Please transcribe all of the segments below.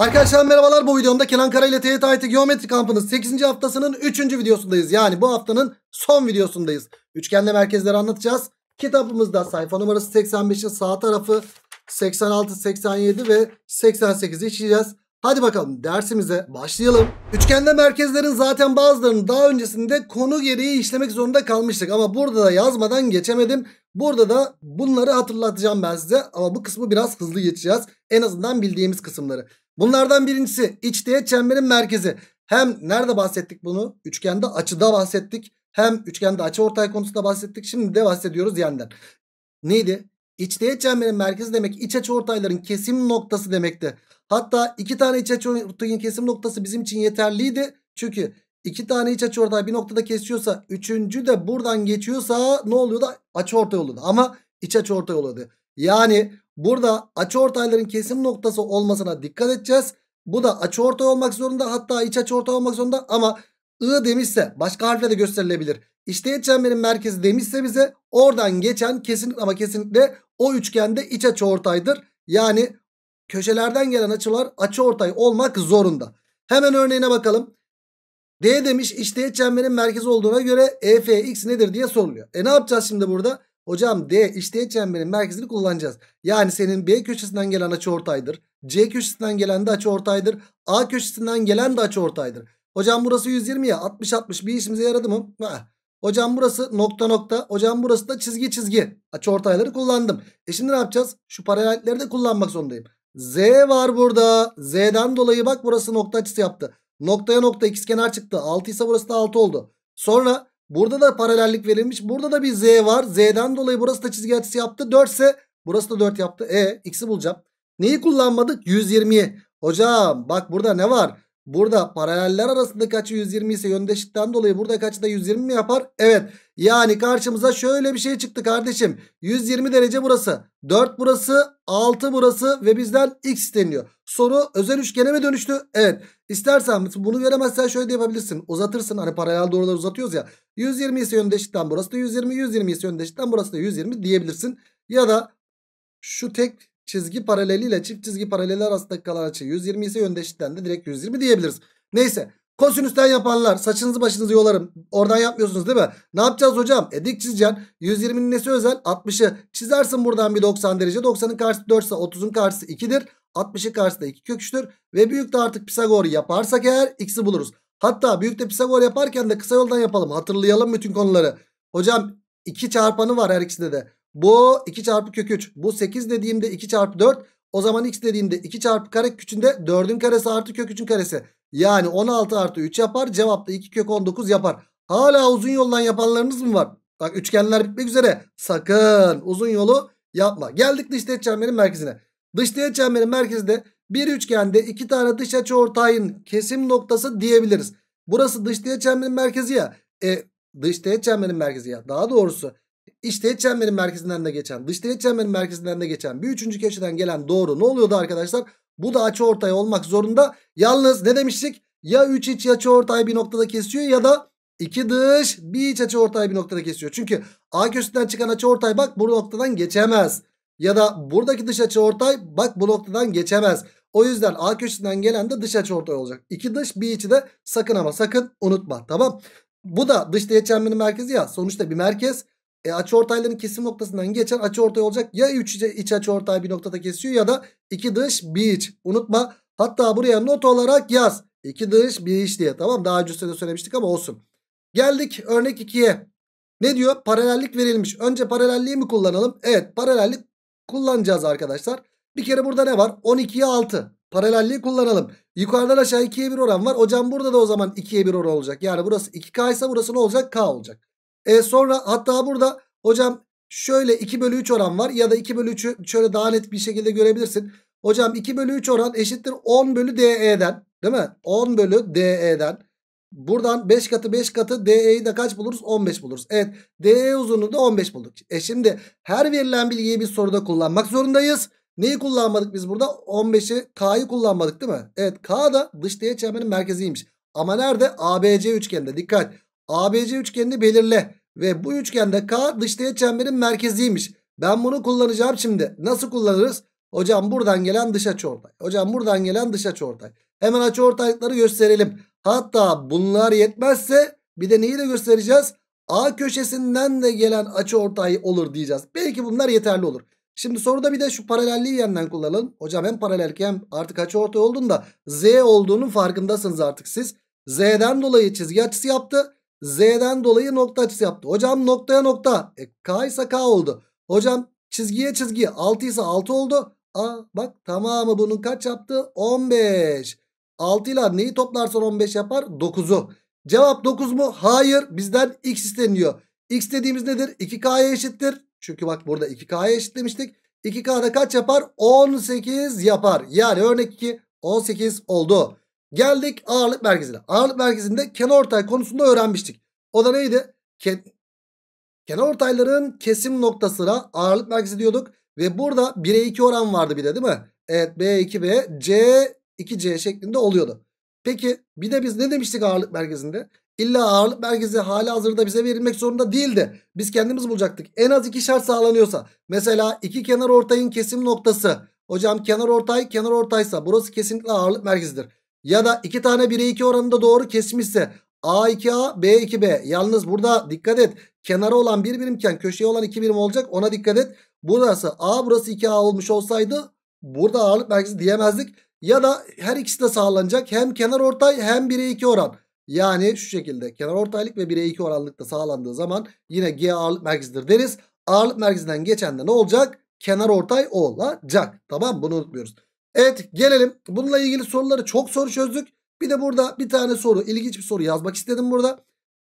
Arkadaşlar merhabalar bu videomda Kenan Kara ile TYT IT Geometri Kampı'nın 8. haftasının 3. videosundayız. Yani bu haftanın son videosundayız. Üçgenle merkezleri anlatacağız. Kitabımızda sayfa numarası 85'in sağ tarafı 86, 87 ve 88'i işleyeceğiz. Hadi bakalım dersimize başlayalım. Üçgende merkezlerin zaten bazılarını daha öncesinde konu gereği işlemek zorunda kalmıştık. Ama burada da yazmadan geçemedim. Burada da bunları hatırlatacağım ben size. Ama bu kısmı biraz hızlı geçeceğiz. En azından bildiğimiz kısımları. Bunlardan birincisi içteğet çemberin merkezi. Hem nerede bahsettik bunu? Üçgende açıda bahsettik. Hem üçgende açı ortay konusunda bahsettik. Şimdi de bahsediyoruz yandan. Neydi? İçteğet çemberin merkezi demek iç açı ortayların kesim noktası demekti. Hatta iki tane iç açı ortayın kesim noktası bizim için yeterliydi. Çünkü iki tane iç açı ortay bir noktada kesiyorsa üçüncü de buradan geçiyorsa ne oluyor da Açı ortay oluyordu. Ama iç açı ortay oluyordu. Yani burada açıortayların kesim noktası olmasına dikkat edeceğiz. Bu da açıortay olmak zorunda hatta iç açıortay olmak zorunda ama I demişse başka harfle de gösterilebilir. İşte çemberin merkezi demişse bize oradan geçen kesinlikle ama kesinlikle o üçgende iç açıortaydır. Yani köşelerden gelen açılar açıortay olmak zorunda. Hemen örneğine bakalım. D demiş işte çemberin merkezi olduğuna göre EFX nedir diye soruluyor. E ne yapacağız şimdi burada? Hocam D işteğet çemberin merkezini kullanacağız. Yani senin B köşesinden gelen açı ortaydır. C köşesinden gelen de açı ortaydır. A köşesinden gelen de açı ortaydır. Hocam burası 120 ya 60-60 bir işimize yaradı mı? Ha. Hocam burası nokta nokta. Hocam burası da çizgi çizgi. Açı ortayları kullandım. E şimdi ne yapacağız? Şu paralellikleri de kullanmak zorundayım. Z var burada. Z'den dolayı bak burası nokta açısı yaptı. Noktaya nokta ikizkenar çıktı. 6 ise burası da 6 oldu. Sonra Burada da paralellik verilmiş. Burada da bir z var. Z'den dolayı burası da çizgi açısı yaptı. 4 ise burası da 4 yaptı. E x'i bulacağım. Neyi kullanmadık? 120'yi. Hocam bak burada ne var? Burada paraleller arasında kaçı 120 ise yöndeşikten dolayı burada kaçı da 120 mi yapar? Evet. Yani karşımıza şöyle bir şey çıktı kardeşim. 120 derece burası. 4 burası. 6 burası. Ve bizden x isteniyor. Soru özel üçgene mi dönüştü? Evet. İstersen bunu veremezsen şöyle de yapabilirsin. Uzatırsın. Hani paralel doğruları uzatıyoruz ya. 120 ise yöndeşikten burası da 120. 120 ise yöndeşikten burası da 120 diyebilirsin. Ya da şu tek çizgi paraleliyle çift çizgi paraleli arasındaki kalan açı 120 ise yönde eşitten de direkt 120 diyebiliriz. Neyse kosinüsten yaparlar. saçınızı başınızı yolarım. Oradan yapmıyorsunuz değil mi? Ne yapacağız hocam? E dik çizeceksin. 120'nin nesi özel? 60'ı. Çizersin buradan bir 90 derece. 90'ın karşısı 4 ise 30'un karşısı 2'dir. 60'ı karşısı da 2 köküçtür. Ve büyükte artık Pisagor yaparsak eğer x'i buluruz. Hatta büyükte Pisagor yaparken de kısa yoldan yapalım. Hatırlayalım bütün konuları. Hocam 2 çarpanı var her ikisinde de. Bu 2 çarpı kök 3. Bu 8 dediğimde 2 çarpı 4. O zaman x dediğimde 2 çarpı kare küçünde 4'ün karesi artı kök 3'ün karesi. Yani 16 artı 3 yapar. Cevap da 2 kök 19 yapar. Hala uzun yoldan yapanlarınız mı var? Bak üçgenler bitmek üzere. Sakın uzun yolu yapma. Geldik dış teğet çemberin merkezine. Dış teğet çemberin merkezinde bir üçgende iki tane dış açı ortayın kesim noktası diyebiliriz. Burası dış teğet çemberin merkezi ya. E, dış teğet çemberin merkezi ya. Daha doğrusu İç teğet çemberin merkezinden de geçen, dış teğet çemberin merkezinden de geçen bir üçüncü köşeden gelen doğru ne oluyordu arkadaşlar? Bu da açı ortay olmak zorunda. Yalnız ne demiştik? Ya üç iç açı ortay bir noktada kesiyor ya da iki dış bir iç açı ortay bir noktada kesiyor. Çünkü A köşesinden çıkan açı ortay bak bu noktadan geçemez. Ya da buradaki dış açı ortay bak bu noktadan geçemez. O yüzden A köşesinden gelen de dış açı ortay olacak. İki dış bir içi de sakın ama sakın unutma tamam. Bu da dış teğet çemberin merkezi ya sonuçta bir merkez. E açı ortayların kesim noktasından geçen açı ortay olacak. Ya 3 iç açı ortay bir noktada kesiyor ya da iki dış bir iç. Unutma hatta buraya not olarak yaz. İki dış bir iç diye tamam daha önce de söylemiştik ama olsun. Geldik örnek 2'ye. Ne diyor? Paralellik verilmiş. Önce paralelliği mi kullanalım? Evet paralellik kullanacağız arkadaşlar. Bir kere burada ne var? 12'ye 6. Paralelliği kullanalım. Yukarıdan aşağı 2'ye 1 oran var. Hocam burada da o zaman 2'ye 1 oran olacak. Yani burası 2K ise burası ne olacak? K olacak. E sonra hatta burada hocam şöyle 2 bölü 3 oran var ya da 2 bölü 3'ü şöyle daha net bir şekilde görebilirsin. Hocam 2 bölü 3 oran eşittir 10 bölü DE'den değil mi? 10 bölü DE'den. Buradan 5 katı 5 katı DE'yi de kaç buluruz? 15 buluruz. Evet DE uzunluğu da 15 bulduk. E şimdi her verilen bilgiyi bir soruda kullanmak zorundayız. Neyi kullanmadık biz burada? 15'i K'yı kullanmadık değil mi? Evet K da dış teğet çemberin merkeziymiş. Ama nerede? ABC üçgende dikkat. ABC üçgenini belirle. Ve bu üçgende K dış teğet çemberin merkeziymiş. Ben bunu kullanacağım şimdi. Nasıl kullanırız? Hocam buradan gelen dış açıortay. Hocam buradan gelen dış açıortay. Hemen açıortaylıkları gösterelim. Hatta bunlar yetmezse bir de neyi de göstereceğiz? A köşesinden de gelen açıortay olur diyeceğiz. Belki bunlar yeterli olur. Şimdi soruda bir de şu paralelliği yeniden kullanalım. Hocam hem paralel hem artık açıortay olduğunda Z olduğunun farkındasınız artık siz. Z'den dolayı çizgi açısı yaptı. Z'den dolayı nokta açısı yaptı. Hocam noktaya nokta. E, K ise K oldu. Hocam çizgiye çizgi 6 ise 6 oldu. A bak tamamı bunun kaç yaptı? 15. 6 ile neyi toplarsan 15 yapar? 9'u. Cevap 9 mu? Hayır. Bizden x isteniyor. X dediğimiz nedir? 2K'ya eşittir. Çünkü bak burada 2K'ya eşitlemiştik. 2K'da kaç yapar? 18 yapar. Yani örnek 2 18 oldu. Geldik ağırlık merkezine. Ağırlık merkezinde kenar ortay konusunda öğrenmiştik. O da neydi? Ken kenar ortayların kesim noktasına ağırlık merkezi diyorduk. Ve burada 1'e 2 oran vardı bir de değil mi? Evet B2B C 2C şeklinde oluyordu. Peki bir de biz ne demiştik ağırlık merkezinde? İlla ağırlık merkezi hali hazırda bize verilmek zorunda değildi. Biz kendimiz bulacaktık. En az iki şart sağlanıyorsa. Mesela iki kenar ortayın kesim noktası. Hocam kenar ortay kenar ortaysa burası kesinlikle ağırlık merkezidir ya da iki tane 1'e 2 oranında doğru kesmişse A2A B2B yalnız burada dikkat et kenara olan bir birimken köşeye olan iki birim olacak ona dikkat et. Burası A burası 2A olmuş olsaydı burada ağırlık merkezi diyemezdik. Ya da her ikisi de sağlanacak hem kenar ortay hem 1'e 2 oran. Yani şu şekilde kenar ortaylık ve 1'e 2 oranlıkta sağlandığı zaman yine G ağırlık merkezidir deriz. Ağırlık merkezinden geçen de ne olacak? Kenar ortay olacak. Tamam bunu unutmuyoruz. Evet gelelim. Bununla ilgili soruları çok soru çözdük. Bir de burada bir tane soru ilginç bir soru yazmak istedim burada.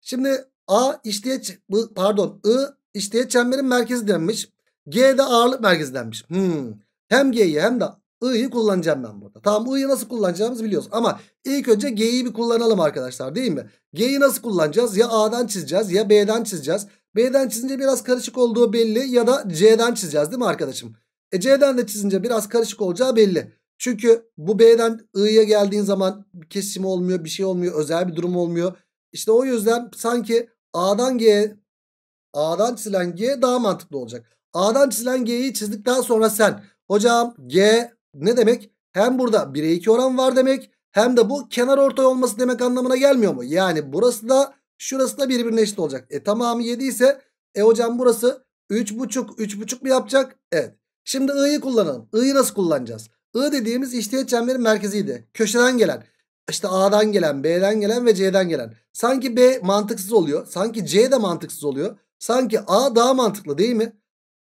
Şimdi A işleyeç pardon I işleyeç çemberin merkezi denmiş. G de ağırlık merkezi denmiş. Hmm. Hem G'yi hem de I'yi kullanacağım ben burada. Tamam I'yi nasıl kullanacağımızı biliyoruz. Ama ilk önce G'yi bir kullanalım arkadaşlar değil mi? G'yi nasıl kullanacağız? Ya A'dan çizeceğiz ya B'den çizeceğiz. B'den çizince biraz karışık olduğu belli ya da C'den çizeceğiz değil mi arkadaşım? E C'den de çizince biraz karışık olacağı belli. Çünkü bu B'den I'ye geldiğin zaman kesim olmuyor, bir şey olmuyor, özel bir durum olmuyor. İşte o yüzden sanki A'dan G, A'dan çizilen G daha mantıklı olacak. A'dan çizilen G'yi çizdikten sonra sen hocam G ne demek? Hem burada 1'e 2 oran var demek hem de bu kenar ortay olması demek anlamına gelmiyor mu? Yani burası da şurası da birbirine eşit olacak. E tamamı 7 ise e hocam burası 3,5 3,5 mu yapacak? Evet. Şimdi i'yi kullanalım. i'yi nasıl kullanacağız? i dediğimiz işteğet çemberin merkeziydi. Köşeden gelen. İşte A'dan gelen, B'den gelen ve C'den gelen. Sanki B mantıksız oluyor. Sanki C de mantıksız oluyor. Sanki A daha mantıklı değil mi?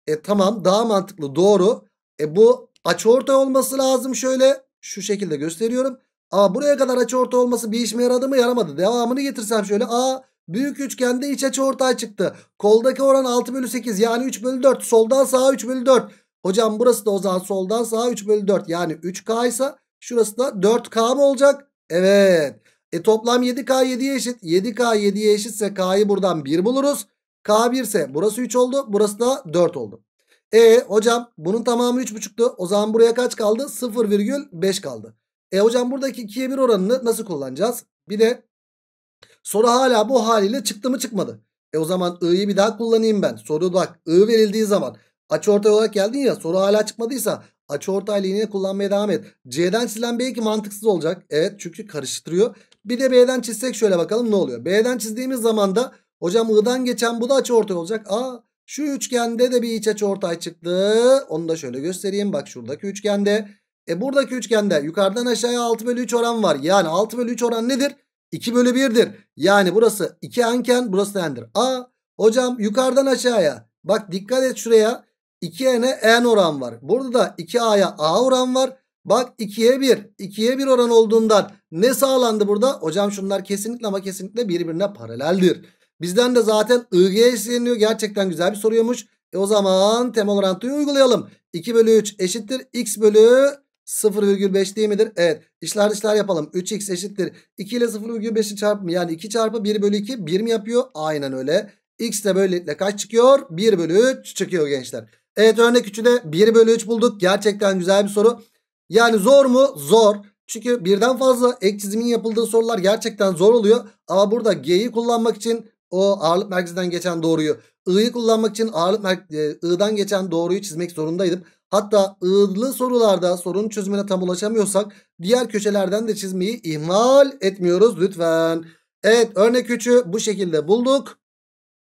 E tamam daha mantıklı doğru. E bu açıortay olması lazım şöyle. Şu şekilde gösteriyorum. Ama buraya kadar açıortay olması bir işime yaradı mı yaramadı. Devamını getirsem şöyle. A büyük üçgende iç açıortay çıktı. Koldaki oran 6 bölü 8 yani 3 bölü 4. Soldan sağa 3 bölü 4. Hocam burası da o zaman soldan sağa 3 bölü 4. Yani 3K ise şurası da 4K mı olacak? Evet. E toplam 7K 7'ye eşit. 7K 7'ye eşitse K'yı buradan 1 buluruz. K 1 ise burası 3 oldu. Burası da 4 oldu. E hocam bunun tamamı 3,5'tu. O zaman buraya kaç kaldı? 0,5 kaldı. E hocam buradaki 2'ye 1 oranını nasıl kullanacağız? Bir de soru hala bu haliyle çıktı mı çıkmadı. E o zaman i'yi bir daha kullanayım ben. Soru bak i verildiği zaman Açı ortay olarak geldin ya soru hala çıkmadıysa açı ortay kullanmaya devam et. C'den çizilen ki mantıksız olacak. Evet çünkü karıştırıyor. Bir de B'den çizsek şöyle bakalım ne oluyor. B'den çizdiğimiz zaman da hocam I'dan geçen bu da açı ortay olacak. Aa şu üçgende de bir iç açı ortay çıktı. Onu da şöyle göstereyim. Bak şuradaki üçgende. E buradaki üçgende yukarıdan aşağıya 6 bölü 3 oran var. Yani 6 bölü 3 oran nedir? 2 bölü 1'dir. Yani burası 2 anken burası da endir. A hocam yukarıdan aşağıya. Bak dikkat et şuraya. 2n'e n oran var. Burada da 2a'ya a oran var. Bak 2'ye 1. 2'ye 1 oran olduğundan ne sağlandı burada? Hocam şunlar kesinlikle ama kesinlikle birbirine paraleldir. Bizden de zaten IG isteniyor. Gerçekten güzel bir soruyormuş. E o zaman temel orantıyı uygulayalım. 2 bölü 3 eşittir. X bölü 0,5 değil midir? Evet. İşler işler yapalım. 3x eşittir. 2 ile 0,5'i çarpımı yani 2 çarpı 1 bölü 2 1 mi yapıyor? Aynen öyle. X de böylelikle kaç çıkıyor? 1 bölü 3 çıkıyor gençler. Evet örnek 3'ü de 1 bölü 3 bulduk. Gerçekten güzel bir soru. Yani zor mu? Zor. Çünkü birden fazla ek çizimin yapıldığı sorular gerçekten zor oluyor. Ama burada G'yi kullanmak için o ağırlık merkezinden geçen doğruyu, I'yi kullanmak için ağırlık e, I'dan geçen doğruyu çizmek zorundaydım. Hatta I'lı sorularda sorunun çözümüne tam ulaşamıyorsak diğer köşelerden de çizmeyi ihmal etmiyoruz lütfen. Evet örnek 3'ü bu şekilde bulduk.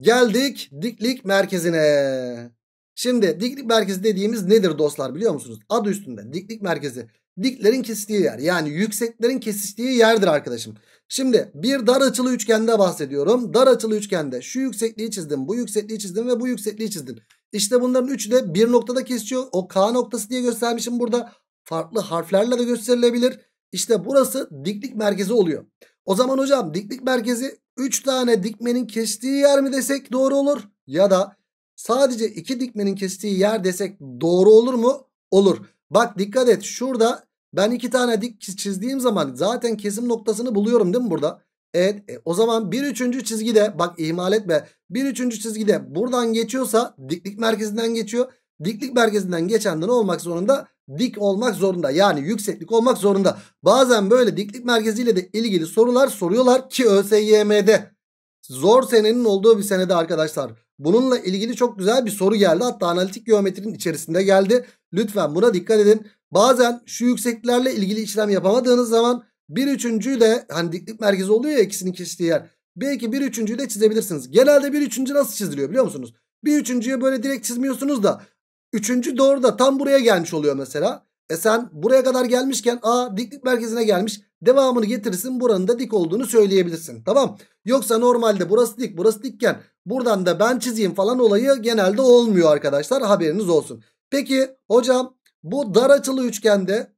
Geldik diklik merkezine. Şimdi diklik merkezi dediğimiz nedir dostlar biliyor musunuz? Adı üstünde diklik merkezi. Diklerin kesiştiği yer yani yükseklerin kesiştiği yerdir arkadaşım. Şimdi bir dar açılı üçgende bahsediyorum. Dar açılı üçgende şu yüksekliği çizdim, bu yüksekliği çizdim ve bu yüksekliği çizdim. İşte bunların üçü de bir noktada kesişiyor. O K noktası diye göstermişim burada. Farklı harflerle de gösterilebilir. İşte burası diklik merkezi oluyor. O zaman hocam diklik merkezi 3 tane dikmenin kesiştiği yer mi desek doğru olur? Ya da sadece iki dikmenin kestiği yer desek doğru olur mu? Olur. Bak dikkat et şurada ben iki tane dik çizdiğim zaman zaten kesim noktasını buluyorum değil mi burada? Evet e, o zaman bir üçüncü çizgide bak ihmal etme bir üçüncü çizgide buradan geçiyorsa diklik merkezinden geçiyor. Diklik merkezinden geçen de ne olmak zorunda? Dik olmak zorunda yani yükseklik olmak zorunda. Bazen böyle diklik merkeziyle de ilgili sorular soruyorlar ki ÖSYM'de. Zor senenin olduğu bir senede arkadaşlar. Bununla ilgili çok güzel bir soru geldi. Hatta analitik geometrinin içerisinde geldi. Lütfen buna dikkat edin. Bazen şu yükseklerle ilgili işlem yapamadığınız zaman bir üçüncüyü de hani diklik merkezi oluyor ya ikisinin kestiği yer. Belki bir üçüncüyü de çizebilirsiniz. Genelde bir üçüncü nasıl çiziliyor biliyor musunuz? Bir üçüncüye böyle direkt çizmiyorsunuz da üçüncü doğru da tam buraya gelmiş oluyor mesela. E sen buraya kadar gelmişken a diklik merkezine gelmiş devamını getirirsin buranın da dik olduğunu söyleyebilirsin. Tamam yoksa normalde burası dik burası dikken buradan da ben çizeyim falan olayı genelde olmuyor arkadaşlar haberiniz olsun. Peki hocam bu dar açılı üçgende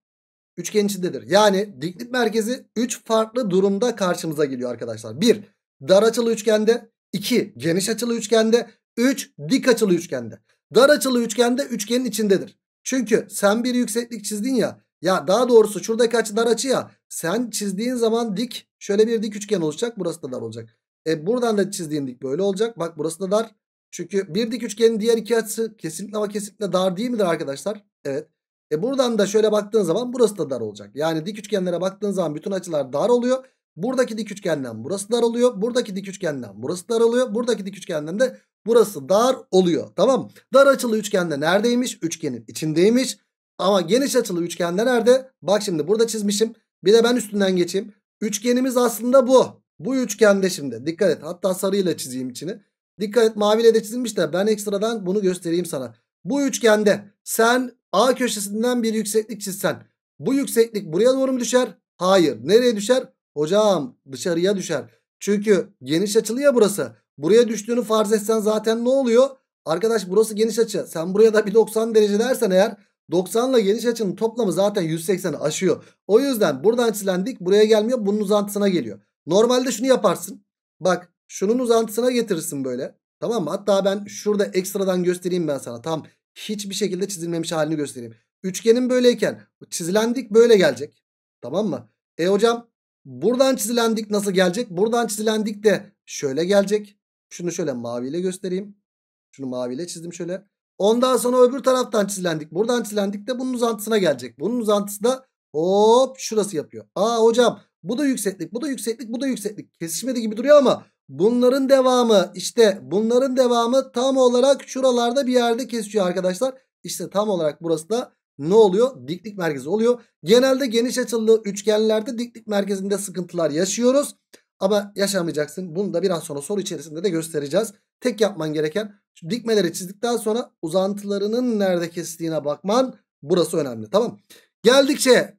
üçgen içindedir. Yani diklik merkezi 3 farklı durumda karşımıza geliyor arkadaşlar. 1 dar açılı üçgende 2 geniş açılı üçgende 3 dik açılı üçgende. Dar açılı üçgende üçgenin içindedir. Çünkü sen bir yükseklik çizdin ya ya daha doğrusu şuradaki açı dar açı ya. Sen çizdiğin zaman dik şöyle bir dik üçgen olacak. Burası da dar olacak. E buradan da çizdiğin dik böyle olacak. Bak burası da dar. Çünkü bir dik üçgenin diğer iki açısı kesinlikle ama kesinlikle dar değil midir arkadaşlar? Evet. E buradan da şöyle baktığın zaman burası da dar olacak. Yani dik üçgenlere baktığın zaman bütün açılar dar oluyor. Buradaki dik üçgenden burası dar oluyor. Buradaki dik üçgenden burası dar oluyor. Buradaki dik üçgenden de burası dar oluyor. Tamam Dar açılı üçgende neredeymiş? Üçgenin içindeymiş. Ama geniş açılı üçgende nerede? Bak şimdi burada çizmişim. Bir de ben üstünden geçeyim. Üçgenimiz aslında bu. Bu üçgende şimdi. Dikkat et. Hatta sarıyla çizeyim içini. Dikkat et maviyle de çizilmiş de ben ekstradan bunu göstereyim sana. Bu üçgende sen A köşesinden bir yükseklik çizsen. Bu yükseklik buraya doğru mu düşer? Hayır. Nereye düşer? Hocam dışarıya düşer. Çünkü geniş açılı ya burası. Buraya düştüğünü farz etsen zaten ne oluyor? Arkadaş burası geniş açı. Sen buraya da bir 90 derece dersen eğer 90 ile geniş açının toplamı zaten 180'i aşıyor. O yüzden buradan çizilen dik buraya gelmiyor. Bunun uzantısına geliyor. Normalde şunu yaparsın. Bak şunun uzantısına getirirsin böyle. Tamam mı? Hatta ben şurada ekstradan göstereyim ben sana. Tam hiçbir şekilde çizilmemiş halini göstereyim. Üçgenin böyleyken çizilen dik böyle gelecek. Tamam mı? E hocam buradan çizilen dik nasıl gelecek? Buradan çizilen dik de şöyle gelecek. Şunu şöyle maviyle göstereyim. Şunu maviyle çizdim şöyle. Ondan sonra öbür taraftan çizilendik. Buradan çizilendik de bunun uzantısına gelecek. Bunun uzantısı da hop şurası yapıyor. Aa hocam bu da yükseklik, bu da yükseklik, bu da yükseklik. Kesişmedi gibi duruyor ama bunların devamı işte bunların devamı tam olarak şuralarda bir yerde kesişiyor arkadaşlar. İşte tam olarak burası da ne oluyor? Diklik merkezi oluyor. Genelde geniş açılı üçgenlerde diklik merkezinde sıkıntılar yaşıyoruz. Ama yaşamayacaksın. Bunu da biraz sonra soru içerisinde de göstereceğiz. Tek yapman gereken şu dikmeleri çizdikten sonra uzantılarının nerede kestiğine bakman burası önemli. Tamam Geldikçe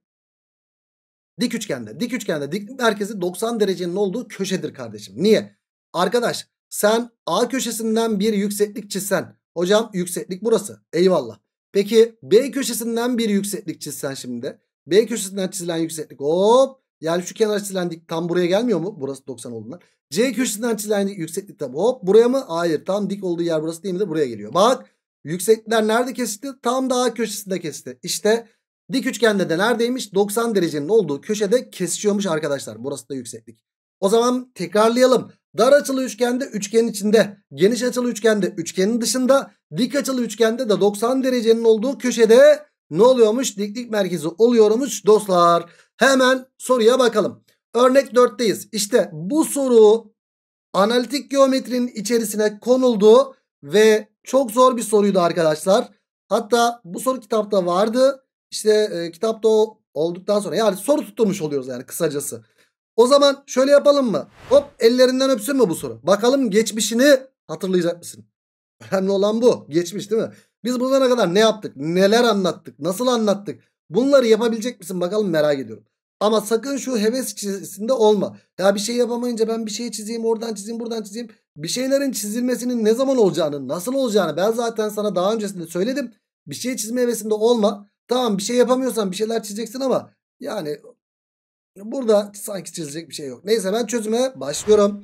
dik üçgende. Dik üçgende dik merkezi 90 derecenin olduğu köşedir kardeşim. Niye? Arkadaş sen A köşesinden bir yükseklik çizsen. Hocam yükseklik burası. Eyvallah. Peki B köşesinden bir yükseklik çizsen şimdi. B köşesinden çizilen yükseklik hop yani şu kenar çizilendik tam buraya gelmiyor mu? Burası 90 olduğundan. C köşesinden çizilendik yükseklik tabi. Hop buraya mı? Hayır. Tam dik olduğu yer burası değil mi de buraya geliyor. Bak yüksekler nerede kesti? Tam daha köşesinde kesti. İşte dik üçgende de neredeymiş? 90 derecenin olduğu köşede kesişiyormuş arkadaşlar. Burası da yükseklik. O zaman tekrarlayalım. Dar açılı üçgende üçgenin içinde, geniş açılı üçgende üçgenin dışında, dik açılı üçgende de 90 derecenin olduğu köşede ne oluyormuş? Diklik merkezi oluyormuş dostlar. Hemen soruya bakalım. Örnek 4'teyiz. İşte bu soru analitik geometrinin içerisine konuldu ve çok zor bir soruydu arkadaşlar. Hatta bu soru kitapta vardı. İşte e, kitapta o olduktan sonra yani soru tutturmuş oluyoruz yani kısacası. O zaman şöyle yapalım mı? Hop ellerinden öpsün mü bu soru? Bakalım geçmişini hatırlayacak mısın? Önemli olan bu. Geçmiş değil mi? Biz buralara kadar ne yaptık? Neler anlattık? Nasıl anlattık? Bunları yapabilecek misin bakalım merak ediyorum. Ama sakın şu heves içerisinde olma. Ya bir şey yapamayınca ben bir şey çizeyim oradan çizeyim buradan çizeyim. Bir şeylerin çizilmesinin ne zaman olacağını nasıl olacağını ben zaten sana daha öncesinde söyledim. Bir şey çizme hevesinde olma. Tamam bir şey yapamıyorsan bir şeyler çizeceksin ama yani burada sanki çizecek bir şey yok. Neyse ben çözüme başlıyorum.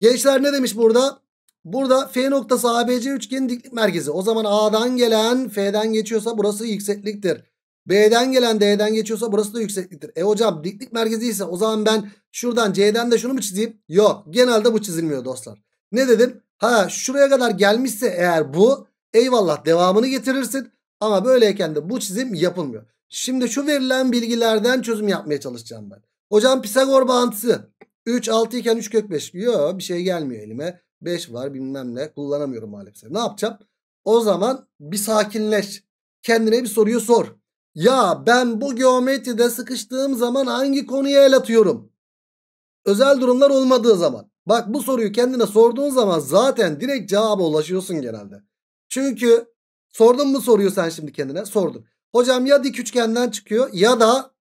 Gençler ne demiş burada? Burada F noktası ABC üçgenin diklik merkezi. O zaman A'dan gelen F'den geçiyorsa burası yüksekliktir. B'den gelen D'den geçiyorsa burası da yüksekliktir. E hocam diklik merkezi ise o zaman ben şuradan C'den de şunu mu çizeyim? Yok. Genelde bu çizilmiyor dostlar. Ne dedim? Ha şuraya kadar gelmişse eğer bu eyvallah devamını getirirsin. Ama böyleyken de bu çizim yapılmıyor. Şimdi şu verilen bilgilerden çözüm yapmaya çalışacağım ben. Hocam Pisagor bağıntısı 3 6 iken 3 kök 5. Yok bir şey gelmiyor elime. 5 var bilmem ne kullanamıyorum maalesef. Ne yapacağım? O zaman bir sakinleş. Kendine bir soruyu sor. Ya ben bu geometride sıkıştığım zaman hangi konuya el atıyorum? Özel durumlar olmadığı zaman. Bak bu soruyu kendine sorduğun zaman zaten direkt cevaba ulaşıyorsun genelde. Çünkü sordun mu soruyu sen şimdi kendine? Sordun. Hocam ya dik üçgenden çıkıyor ya da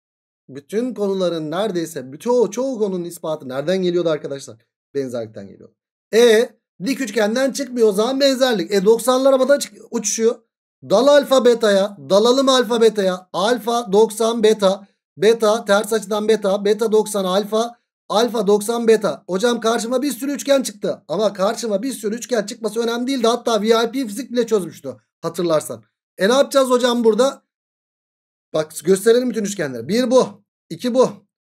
bütün konuların neredeyse bütün çoğu konunun ispatı nereden geliyordu arkadaşlar? Benzerlikten geliyor. E dik üçgenden çıkmıyor o zaman benzerlik. E 90'lar havada uçuşuyor. Dal alfa betaya, dalalım alfa betaya. Alfa 90 beta, beta ters açıdan beta, beta 90 alfa, alfa 90 beta. Hocam karşıma bir sürü üçgen çıktı. Ama karşıma bir sürü üçgen çıkması önemli değildi. Hatta VIP fizik bile çözmüştü hatırlarsan. E ne yapacağız hocam burada? Bak gösterelim bütün üçgenleri. Bir bu, iki bu,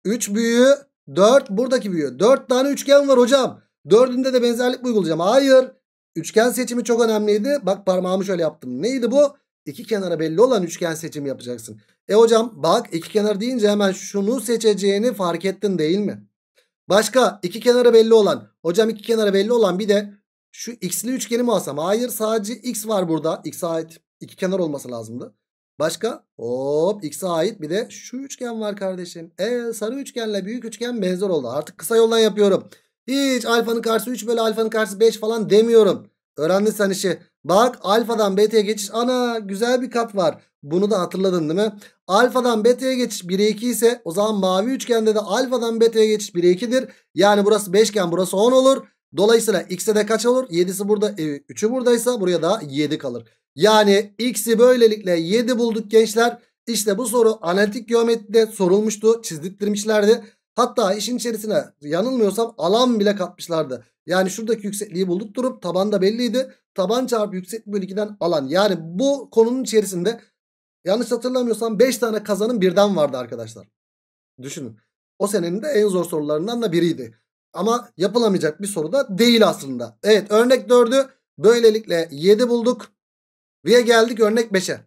üç büyüğü, dört buradaki büyüğü. Dört tane üçgen var hocam. Dördünde de benzerlik uygulayacağım. Hayır. Üçgen seçimi çok önemliydi. Bak parmağımı şöyle yaptım. Neydi bu? İki kenara belli olan üçgen seçimi yapacaksın. E hocam bak iki kenar deyince hemen şunu seçeceğini fark ettin değil mi? Başka iki kenara belli olan. Hocam iki kenara belli olan bir de şu x'li üçgeni mi alsam? Hayır sadece x var burada. X'e ait iki kenar olması lazımdı. Başka hop x'e ait bir de şu üçgen var kardeşim. E sarı üçgenle büyük üçgen benzer oldu. Artık kısa yoldan yapıyorum. Hiç alfanın karşısı 3 bölü alfanın karşısı 5 falan demiyorum. Öğrendin sen işi. Bak alfadan beta'ya geçiş. Ana güzel bir kat var. Bunu da hatırladın değil mi? Alfadan beta'ya geçiş 1'e 2 ise o zaman mavi üçgende de alfadan beta'ya geçiş 1'e 2'dir. Yani burası 5 iken burası 10 olur. Dolayısıyla x'e de kaç olur? 7'si burada, 3'ü e, buradaysa buraya da 7 kalır. Yani x'i böylelikle 7 bulduk gençler. İşte bu soru analitik geometride sorulmuştu. Çizdirtmişlerdi. Hatta işin içerisine yanılmıyorsam alan bile katmışlardı. Yani şuradaki yüksekliği bulduk durup tabanda belliydi. Taban çarpı yükseklik bölü 2'den alan. Yani bu konunun içerisinde yanlış hatırlamıyorsam 5 tane kazanın birden vardı arkadaşlar. Düşünün. O senenin de en zor sorularından da biriydi. Ama yapılamayacak bir soru da değil aslında. Evet örnek 4'ü böylelikle 7 bulduk. Ve geldik örnek 5'e.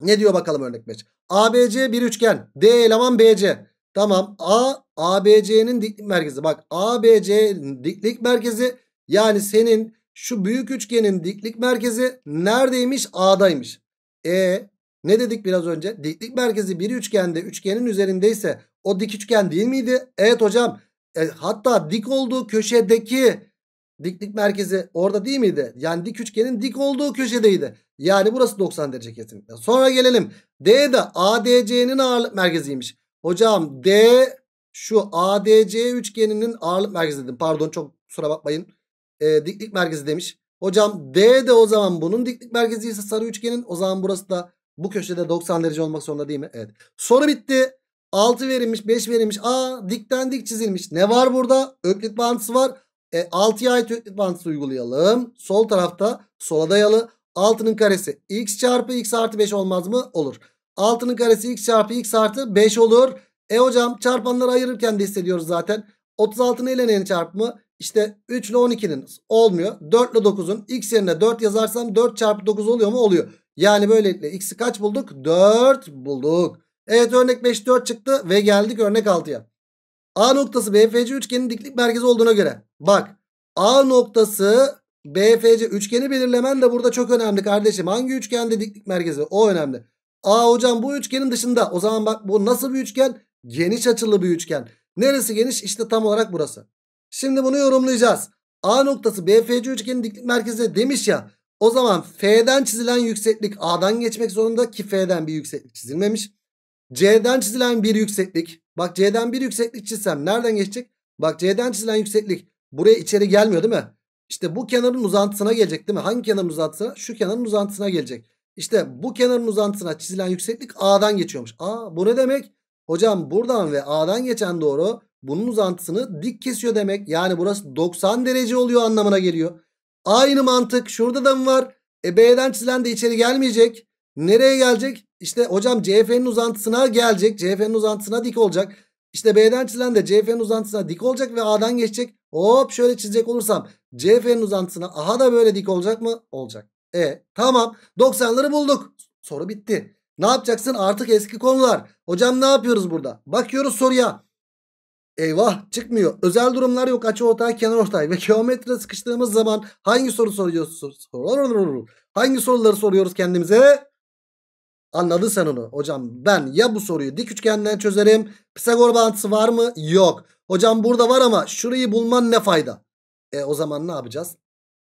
Ne diyor bakalım örnek 5? ABC bir üçgen. D eleman BC. Tamam A ABC'nin diklik merkezi. Bak ABC diklik merkezi yani senin şu büyük üçgenin diklik merkezi neredeymiş? A'daymış. E ne dedik biraz önce? Diklik merkezi bir üçgende üçgenin üzerindeyse o dik üçgen değil miydi? Evet hocam. E, hatta dik olduğu köşedeki diklik merkezi orada değil miydi? Yani dik üçgenin dik olduğu köşedeydi. Yani burası 90 derece kesinlikle. Sonra gelelim. D de ADC'nin ağırlık merkeziymiş. Hocam D şu ADC üçgeninin ağırlık merkezi dedim. Pardon çok kusura bakmayın. E, diklik merkezi demiş. Hocam D de o zaman bunun diklik merkezi ise sarı üçgenin. O zaman burası da bu köşede 90 derece olmak zorunda değil mi? Evet. Soru bitti. 6 verilmiş 5 verilmiş. Aa dikten dik çizilmiş. Ne var burada? Öklit bağıntısı var. E, 6'ya ait öklit bağıntısı uygulayalım. Sol tarafta sola dayalı. 6'nın karesi x çarpı x artı 5 olmaz mı? Olur. 6'nın karesi x çarpı x artı 5 olur. E hocam çarpanları ayırırken de hissediyoruz zaten. 36'nın ile neyin çarpımı? İşte 3 ile 12'nin olmuyor. 4 ile 9'un x yerine 4 yazarsam 4 çarpı 9 oluyor mu? Oluyor. Yani böylelikle x'i kaç bulduk? 4 bulduk. Evet örnek 5 4 çıktı ve geldik örnek 6'ya. A noktası BFC üçgenin diklik merkezi olduğuna göre. Bak A noktası BFC üçgeni belirlemen de burada çok önemli kardeşim. Hangi üçgende diklik merkezi? O önemli. Aa hocam bu üçgenin dışında. O zaman bak bu nasıl bir üçgen? Geniş açılı bir üçgen. Neresi geniş? İşte tam olarak burası. Şimdi bunu yorumlayacağız. A noktası BFC üçgenin diklik merkezi demiş ya. O zaman F'den çizilen yükseklik A'dan geçmek zorunda ki F'den bir yükseklik çizilmemiş. C'den çizilen bir yükseklik. Bak C'den bir yükseklik çizsem nereden geçecek? Bak C'den çizilen yükseklik buraya içeri gelmiyor değil mi? İşte bu kenarın uzantısına gelecek değil mi? Hangi kenarın uzantısına? Şu kenarın uzantısına gelecek. İşte bu kenarın uzantısına çizilen yükseklik A'dan geçiyormuş. A bu ne demek? Hocam buradan ve A'dan geçen doğru bunun uzantısını dik kesiyor demek. Yani burası 90 derece oluyor anlamına geliyor. Aynı mantık şurada da mı var? E B'den çizilen de içeri gelmeyecek. Nereye gelecek? İşte hocam CF'nin uzantısına gelecek. CF'nin uzantısına dik olacak. İşte B'den çizilen de CF'nin uzantısına dik olacak ve A'dan geçecek. Hop şöyle çizecek olursam CF'nin uzantısına aha da böyle dik olacak mı? Olacak. E tamam 90'ları bulduk. Soru bitti. Ne yapacaksın artık eski konular. Hocam ne yapıyoruz burada? Bakıyoruz soruya. Eyvah çıkmıyor. Özel durumlar yok. Açı ortay, kenar ortay ve geometre sıkıştığımız zaman hangi soru soruyoruz? Hangi soruları soruyoruz kendimize? Anladı sen onu. Hocam ben ya bu soruyu dik üçgenden çözerim. Pisagor bağıntısı var mı? Yok. Hocam burada var ama şurayı bulman ne fayda? E o zaman ne yapacağız?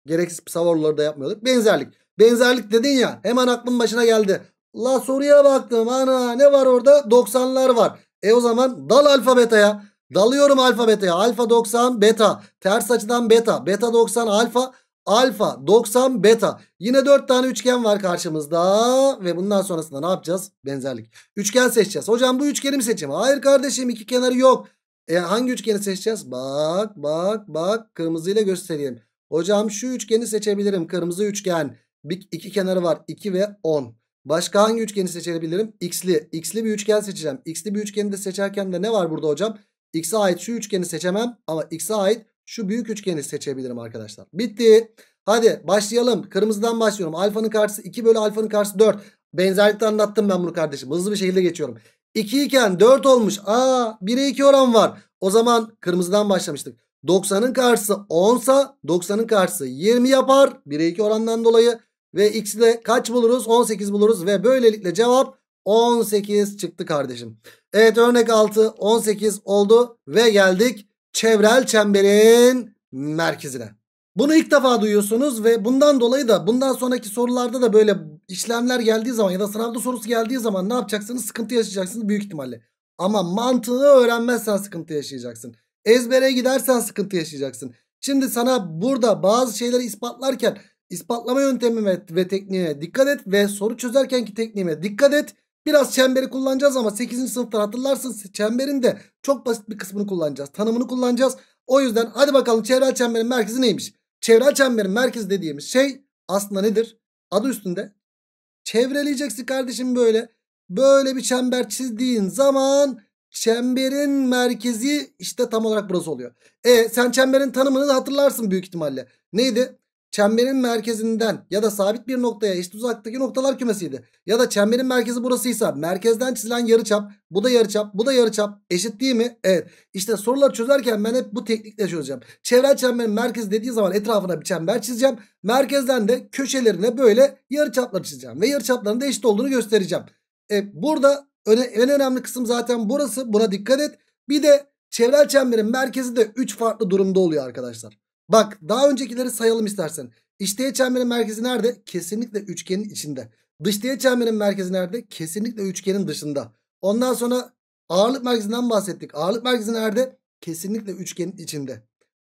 Gereksiz savorları da yapmıyorduk. Benzerlik. Benzerlik dedin ya hemen aklım başına geldi. La soruya baktım ana ne var orada? 90'lar var. E o zaman dal alfa beta'ya. Dalıyorum alfa beta'ya. Alfa 90 beta. Ters açıdan beta. Beta 90 alfa. Alfa 90 beta. Yine 4 tane üçgen var karşımızda. Ve bundan sonrasında ne yapacağız? Benzerlik. Üçgen seçeceğiz. Hocam bu üçgeni mi seçeceğim? Hayır kardeşim iki kenarı yok. E hangi üçgeni seçeceğiz? Bak bak bak kırmızıyla göstereyim. Hocam şu üçgeni seçebilirim. Kırmızı üçgen. Bir, iki kenarı var. 2 ve 10. Başka hangi üçgeni seçebilirim? X'li. X'li bir üçgen seçeceğim. X'li bir üçgeni de seçerken de ne var burada hocam? X'e ait şu üçgeni seçemem ama X'e ait şu büyük üçgeni seçebilirim arkadaşlar. Bitti. Hadi başlayalım. Kırmızıdan başlıyorum. Alfanın karşısı 2 bölü alfanın karşısı 4. Benzerlikte anlattım ben bunu kardeşim. Hızlı bir şekilde geçiyorum. 2 iken 4 olmuş. Aa 1'e 2 oran var. O zaman kırmızıdan başlamıştık. 90'ın karşısı 10 sa 90'ın karşısı 20 yapar. 1'e 2 orandan dolayı. Ve x'i de kaç buluruz? 18 buluruz. Ve böylelikle cevap 18 çıktı kardeşim. Evet örnek 6 18 oldu. Ve geldik çevrel çemberin merkezine. Bunu ilk defa duyuyorsunuz ve bundan dolayı da bundan sonraki sorularda da böyle işlemler geldiği zaman ya da sınavda sorusu geldiği zaman ne yapacaksınız? Sıkıntı yaşayacaksınız büyük ihtimalle. Ama mantığını öğrenmezsen sıkıntı yaşayacaksın. Ezbere gidersen sıkıntı yaşayacaksın. Şimdi sana burada bazı şeyleri ispatlarken ispatlama yöntemi ve tekniğe dikkat et ve soru çözerkenki tekniğime dikkat et. Biraz çemberi kullanacağız ama 8. sınıfta hatırlarsın çemberin de çok basit bir kısmını kullanacağız. Tanımını kullanacağız. O yüzden hadi bakalım çevrel çemberin merkezi neymiş? Çevrel çemberin merkezi dediğimiz şey aslında nedir? Adı üstünde. Çevreleyeceksin kardeşim böyle. Böyle bir çember çizdiğin zaman Çemberin merkezi işte tam olarak burası oluyor. E sen çemberin tanımını da hatırlarsın büyük ihtimalle. Neydi? Çemberin merkezinden ya da sabit bir noktaya eşit uzaktaki noktalar kümesiydi. Ya da çemberin merkezi burasıysa merkezden çizilen yarıçap, bu da yarıçap, bu da yarıçap eşit değil mi? Evet. İşte soruları çözerken ben hep bu teknikle çözeceğim. Çevrel çemberin merkezi dediği zaman etrafına bir çember çizeceğim. Merkezden de köşelerine böyle yarıçaplar çizeceğim ve yarıçapların da eşit olduğunu göstereceğim. E, burada Öne, en önemli kısım zaten burası. Buna dikkat et. Bir de çevrel çemberin merkezi de 3 farklı durumda oluyor arkadaşlar. Bak daha öncekileri sayalım istersen. İç çemberin merkezi nerede? Kesinlikle üçgenin içinde. Dış çemberin merkezi nerede? Kesinlikle üçgenin dışında. Ondan sonra ağırlık merkezinden bahsettik. Ağırlık merkezi nerede? Kesinlikle üçgenin içinde.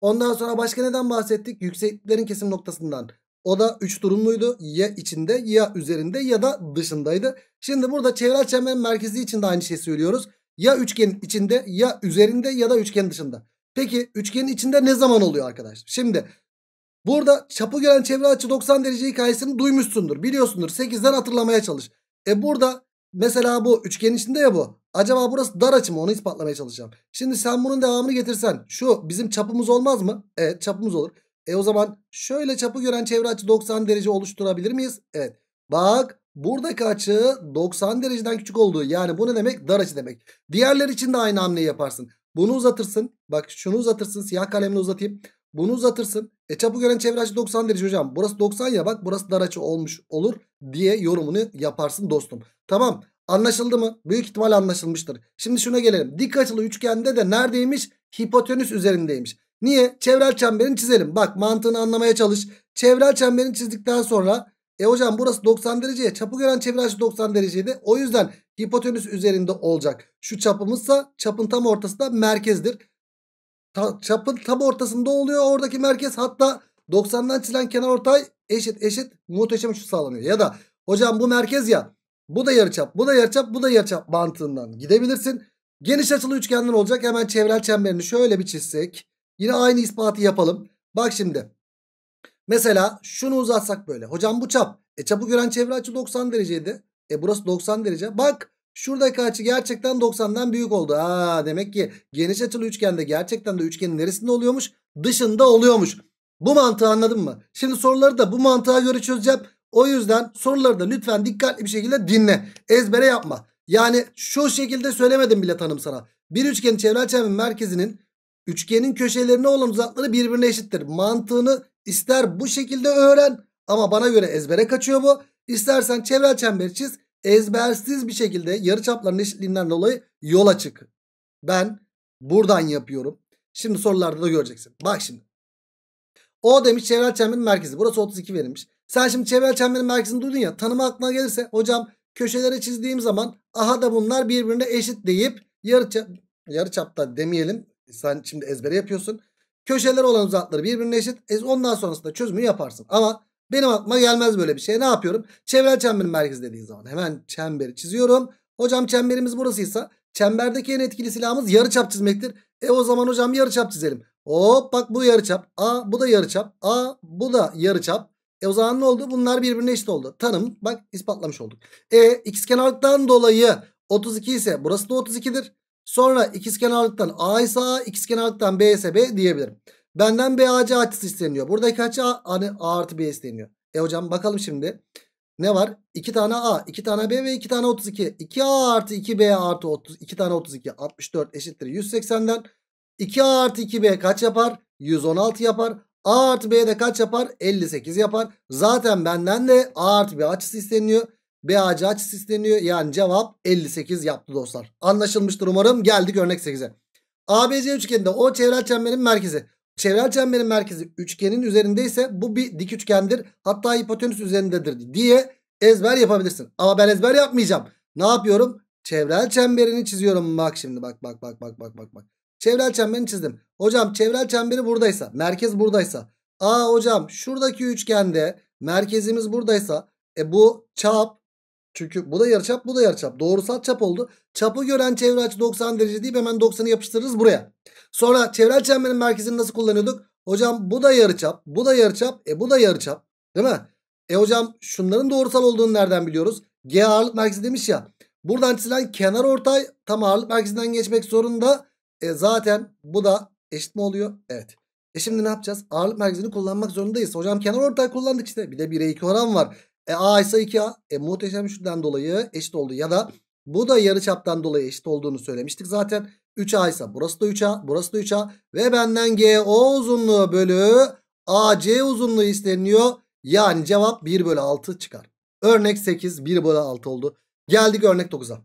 Ondan sonra başka neden bahsettik? Yüksekliklerin kesim noktasından. O da 3 durumluydu. Ya içinde ya üzerinde ya da dışındaydı. Şimdi burada çevrel çemberin merkezi için de aynı şeyi söylüyoruz. Ya üçgenin içinde ya üzerinde ya da üçgen dışında. Peki üçgenin içinde ne zaman oluyor arkadaş? Şimdi burada çapı gören çevre açı 90 derece hikayesini duymuşsundur. Biliyorsundur 8'den hatırlamaya çalış. E burada mesela bu üçgenin içinde ya bu. Acaba burası dar açı mı onu ispatlamaya çalışacağım. Şimdi sen bunun devamını getirsen şu bizim çapımız olmaz mı? Evet çapımız olur. E o zaman şöyle çapı gören çevre açı 90 derece oluşturabilir miyiz? Evet. Bak buradaki açı 90 dereceden küçük olduğu yani bu ne demek? Dar açı demek. Diğerler için de aynı hamleyi yaparsın. Bunu uzatırsın. Bak şunu uzatırsın. Siyah kalemle uzatayım. Bunu uzatırsın. E çapı gören çevre açı 90 derece hocam. Burası 90 ya bak burası dar açı olmuş olur diye yorumunu yaparsın dostum. Tamam anlaşıldı mı? Büyük ihtimal anlaşılmıştır. Şimdi şuna gelelim. Dik açılı üçgende de neredeymiş? Hipotenüs üzerindeymiş. Niye? Çevrel çemberini çizelim. Bak mantığını anlamaya çalış. Çevrel çemberini çizdikten sonra e hocam burası 90 dereceye çapı gören çevre açı 90 dereceydi. O yüzden hipotenüs üzerinde olacak. Şu çapımızsa çapın tam ortasında merkezdir. Ta, çapın tam ortasında oluyor oradaki merkez. Hatta 90'dan çizilen kenar ortay eşit eşit muhteşem şu sağlanıyor. Ya da hocam bu merkez ya bu da yarıçap bu da yarıçap bu da yarıçap mantığından gidebilirsin. Geniş açılı üçgenler olacak. Hemen çevrel çemberini şöyle bir çizsek. Yine aynı ispatı yapalım. Bak şimdi. Mesela şunu uzatsak böyle. Hocam bu çap. E çapı gören çevre açı 90 dereceydi. E burası 90 derece. Bak şuradaki açı gerçekten 90'dan büyük oldu. Ha demek ki geniş açılı üçgende gerçekten de üçgenin neresinde oluyormuş? Dışında oluyormuş. Bu mantığı anladın mı? Şimdi soruları da bu mantığa göre çözeceğim. O yüzden soruları da lütfen dikkatli bir şekilde dinle. Ezbere yapma. Yani şu şekilde söylemedim bile tanım sana. Bir üçgenin çevre çevrenin merkezinin Üçgenin köşelerine olan uzakları birbirine eşittir. Mantığını ister bu şekilde öğren ama bana göre ezbere kaçıyor bu. İstersen çevrel çember çiz. Ezbersiz bir şekilde yarı çapların eşitliğinden dolayı yola çık. Ben buradan yapıyorum. Şimdi sorularda da göreceksin. Bak şimdi. O demiş çevrel çemberin merkezi. Burası 32 verilmiş. Sen şimdi çevrel çemberin merkezini duydun ya. Tanımı aklına gelirse hocam köşelere çizdiğim zaman aha da bunlar birbirine eşit deyip yarı, çap, yarı çapta demeyelim. Sen şimdi ezbere yapıyorsun. Köşeler olan uzakları birbirine eşit. E ondan sonrasında çözümü yaparsın. Ama benim aklıma gelmez böyle bir şey. Ne yapıyorum? Çevrel çemberin merkezi dediğin zaman hemen çemberi çiziyorum. Hocam çemberimiz burasıysa çemberdeki en etkili silahımız yarı çap çizmektir. E o zaman hocam yarı çap çizelim. Hop bak bu yarı çap. A bu da yarı çap. A bu da yarı çap. E o zaman ne oldu? Bunlar birbirine eşit oldu. Tanım bak ispatlamış olduk. E x kenarlıktan dolayı 32 ise burası da 32'dir. Sonra ikizkenarlıktan A ise A, ikizkenarlıktan B ise B diyebilirim. Benden BAC açısı isteniyor. Buradaki açı A, A artı B isteniyor. E hocam bakalım şimdi. Ne var? 2 tane A, 2 tane B ve 2 tane 32. 2A artı 2B artı 30, 2 tane 32. 64 eşittir 180'den. 2A artı 2B kaç yapar? 116 yapar. A artı B de kaç yapar? 58 yapar. Zaten benden de A artı B açısı isteniyor. B ağacı aç sisleniyor. Yani cevap 58 yaptı dostlar. Anlaşılmıştır umarım. Geldik örnek 8'e. ABC üçgeninde O çevrel çemberin merkezi. Çevrel çemberin merkezi üçgenin üzerindeyse bu bir dik üçgendir. Hatta hipotenüs üzerindedir diye ezber yapabilirsin. Ama ben ezber yapmayacağım. Ne yapıyorum? Çevrel çemberini çiziyorum. Bak şimdi bak bak bak bak bak bak. bak. Çevrel çemberini çizdim. Hocam çevrel çemberi buradaysa, merkez buradaysa. Aa hocam şuradaki üçgende merkezimiz buradaysa e bu çap çünkü bu da yarıçap bu da yarıçap. Doğrusal çap oldu. Çapı gören çevre açı 90 derece deyip hemen 90'ı yapıştırırız buraya. Sonra çevrel çemberin merkezini nasıl kullanıyorduk? Hocam bu da yarıçap, bu da yarıçap, e bu da yarıçap. Değil mi? E hocam şunların doğrusal olduğunu nereden biliyoruz? G ağırlık merkezi demiş ya. Buradan çizilen kenar ortay tam ağırlık merkezinden geçmek zorunda. E zaten bu da eşit mi oluyor? Evet. E şimdi ne yapacağız? Ağırlık merkezini kullanmak zorundayız. Hocam kenar ortay kullandık işte. Bir de 1'e 2 oran var. E A ise 2A. E muhteşem üçlüden dolayı eşit oldu. Ya da bu da yarıçaptan dolayı eşit olduğunu söylemiştik zaten. 3A ise burası da 3A. Burası da 3A. Ve benden G O uzunluğu bölü AC uzunluğu isteniyor. Yani cevap 1 bölü 6 çıkar. Örnek 8 1 bölü 6 oldu. Geldik örnek 9'a.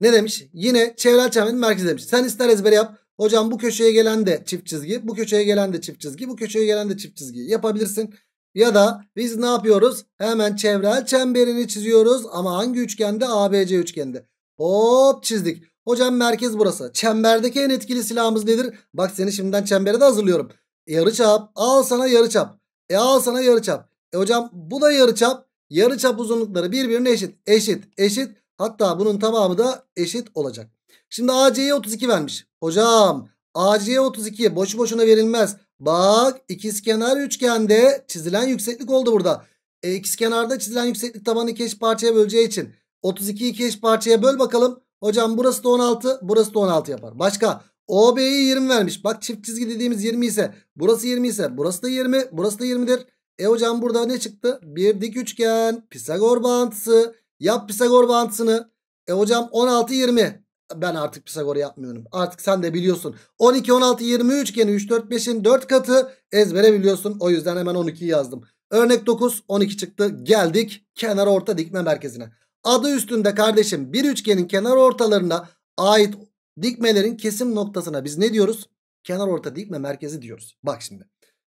Ne demiş? Yine çevrel çemberin merkezi demiş. Sen ister ezbere yap. Hocam bu köşeye gelen de çift çizgi. Bu köşeye gelen de çift çizgi. Bu köşeye gelen de çift çizgi. Yapabilirsin. Ya da biz ne yapıyoruz? Hemen çevrel çemberini çiziyoruz. Ama hangi üçgende? ABC üçgende. Hop çizdik. Hocam merkez burası. Çemberdeki en etkili silahımız nedir? Bak seni şimdiden çembere de hazırlıyorum. Yarıçap. Al sana yarıçap. E al sana yarıçap. E hocam bu da yarıçap. Yarıçap uzunlukları birbirine eşit. Eşit. Eşit. Hatta bunun tamamı da eşit olacak. Şimdi AC'ye 32 vermiş. Hocam AC 32 boş boşuna verilmez. Bak ikizkenar üçgende çizilen yükseklik oldu burada. E, ikizkenarda çizilen yükseklik tabanı iki eş parçaya böleceği için 32'yi iki eş parçaya böl bakalım. Hocam burası da 16, burası da 16 yapar. Başka OB'yi 20 vermiş. Bak çift çizgi dediğimiz 20 ise, burası 20 ise, burası da 20, burası da 20'dir. E hocam burada ne çıktı? Bir dik üçgen, Pisagor bağıntısı. Yap Pisagor bağıntısını. E hocam 16 20 ben artık Pisagor yapmıyorum. Artık sen de biliyorsun. 12, 16, 20 üçgeni 3, 4, 5'in 4 katı ezbere biliyorsun. O yüzden hemen 12 yazdım. Örnek 9, 12 çıktı. Geldik kenar orta dikme merkezine. Adı üstünde kardeşim bir üçgenin kenar ortalarına ait dikmelerin kesim noktasına biz ne diyoruz? Kenar orta dikme merkezi diyoruz. Bak şimdi.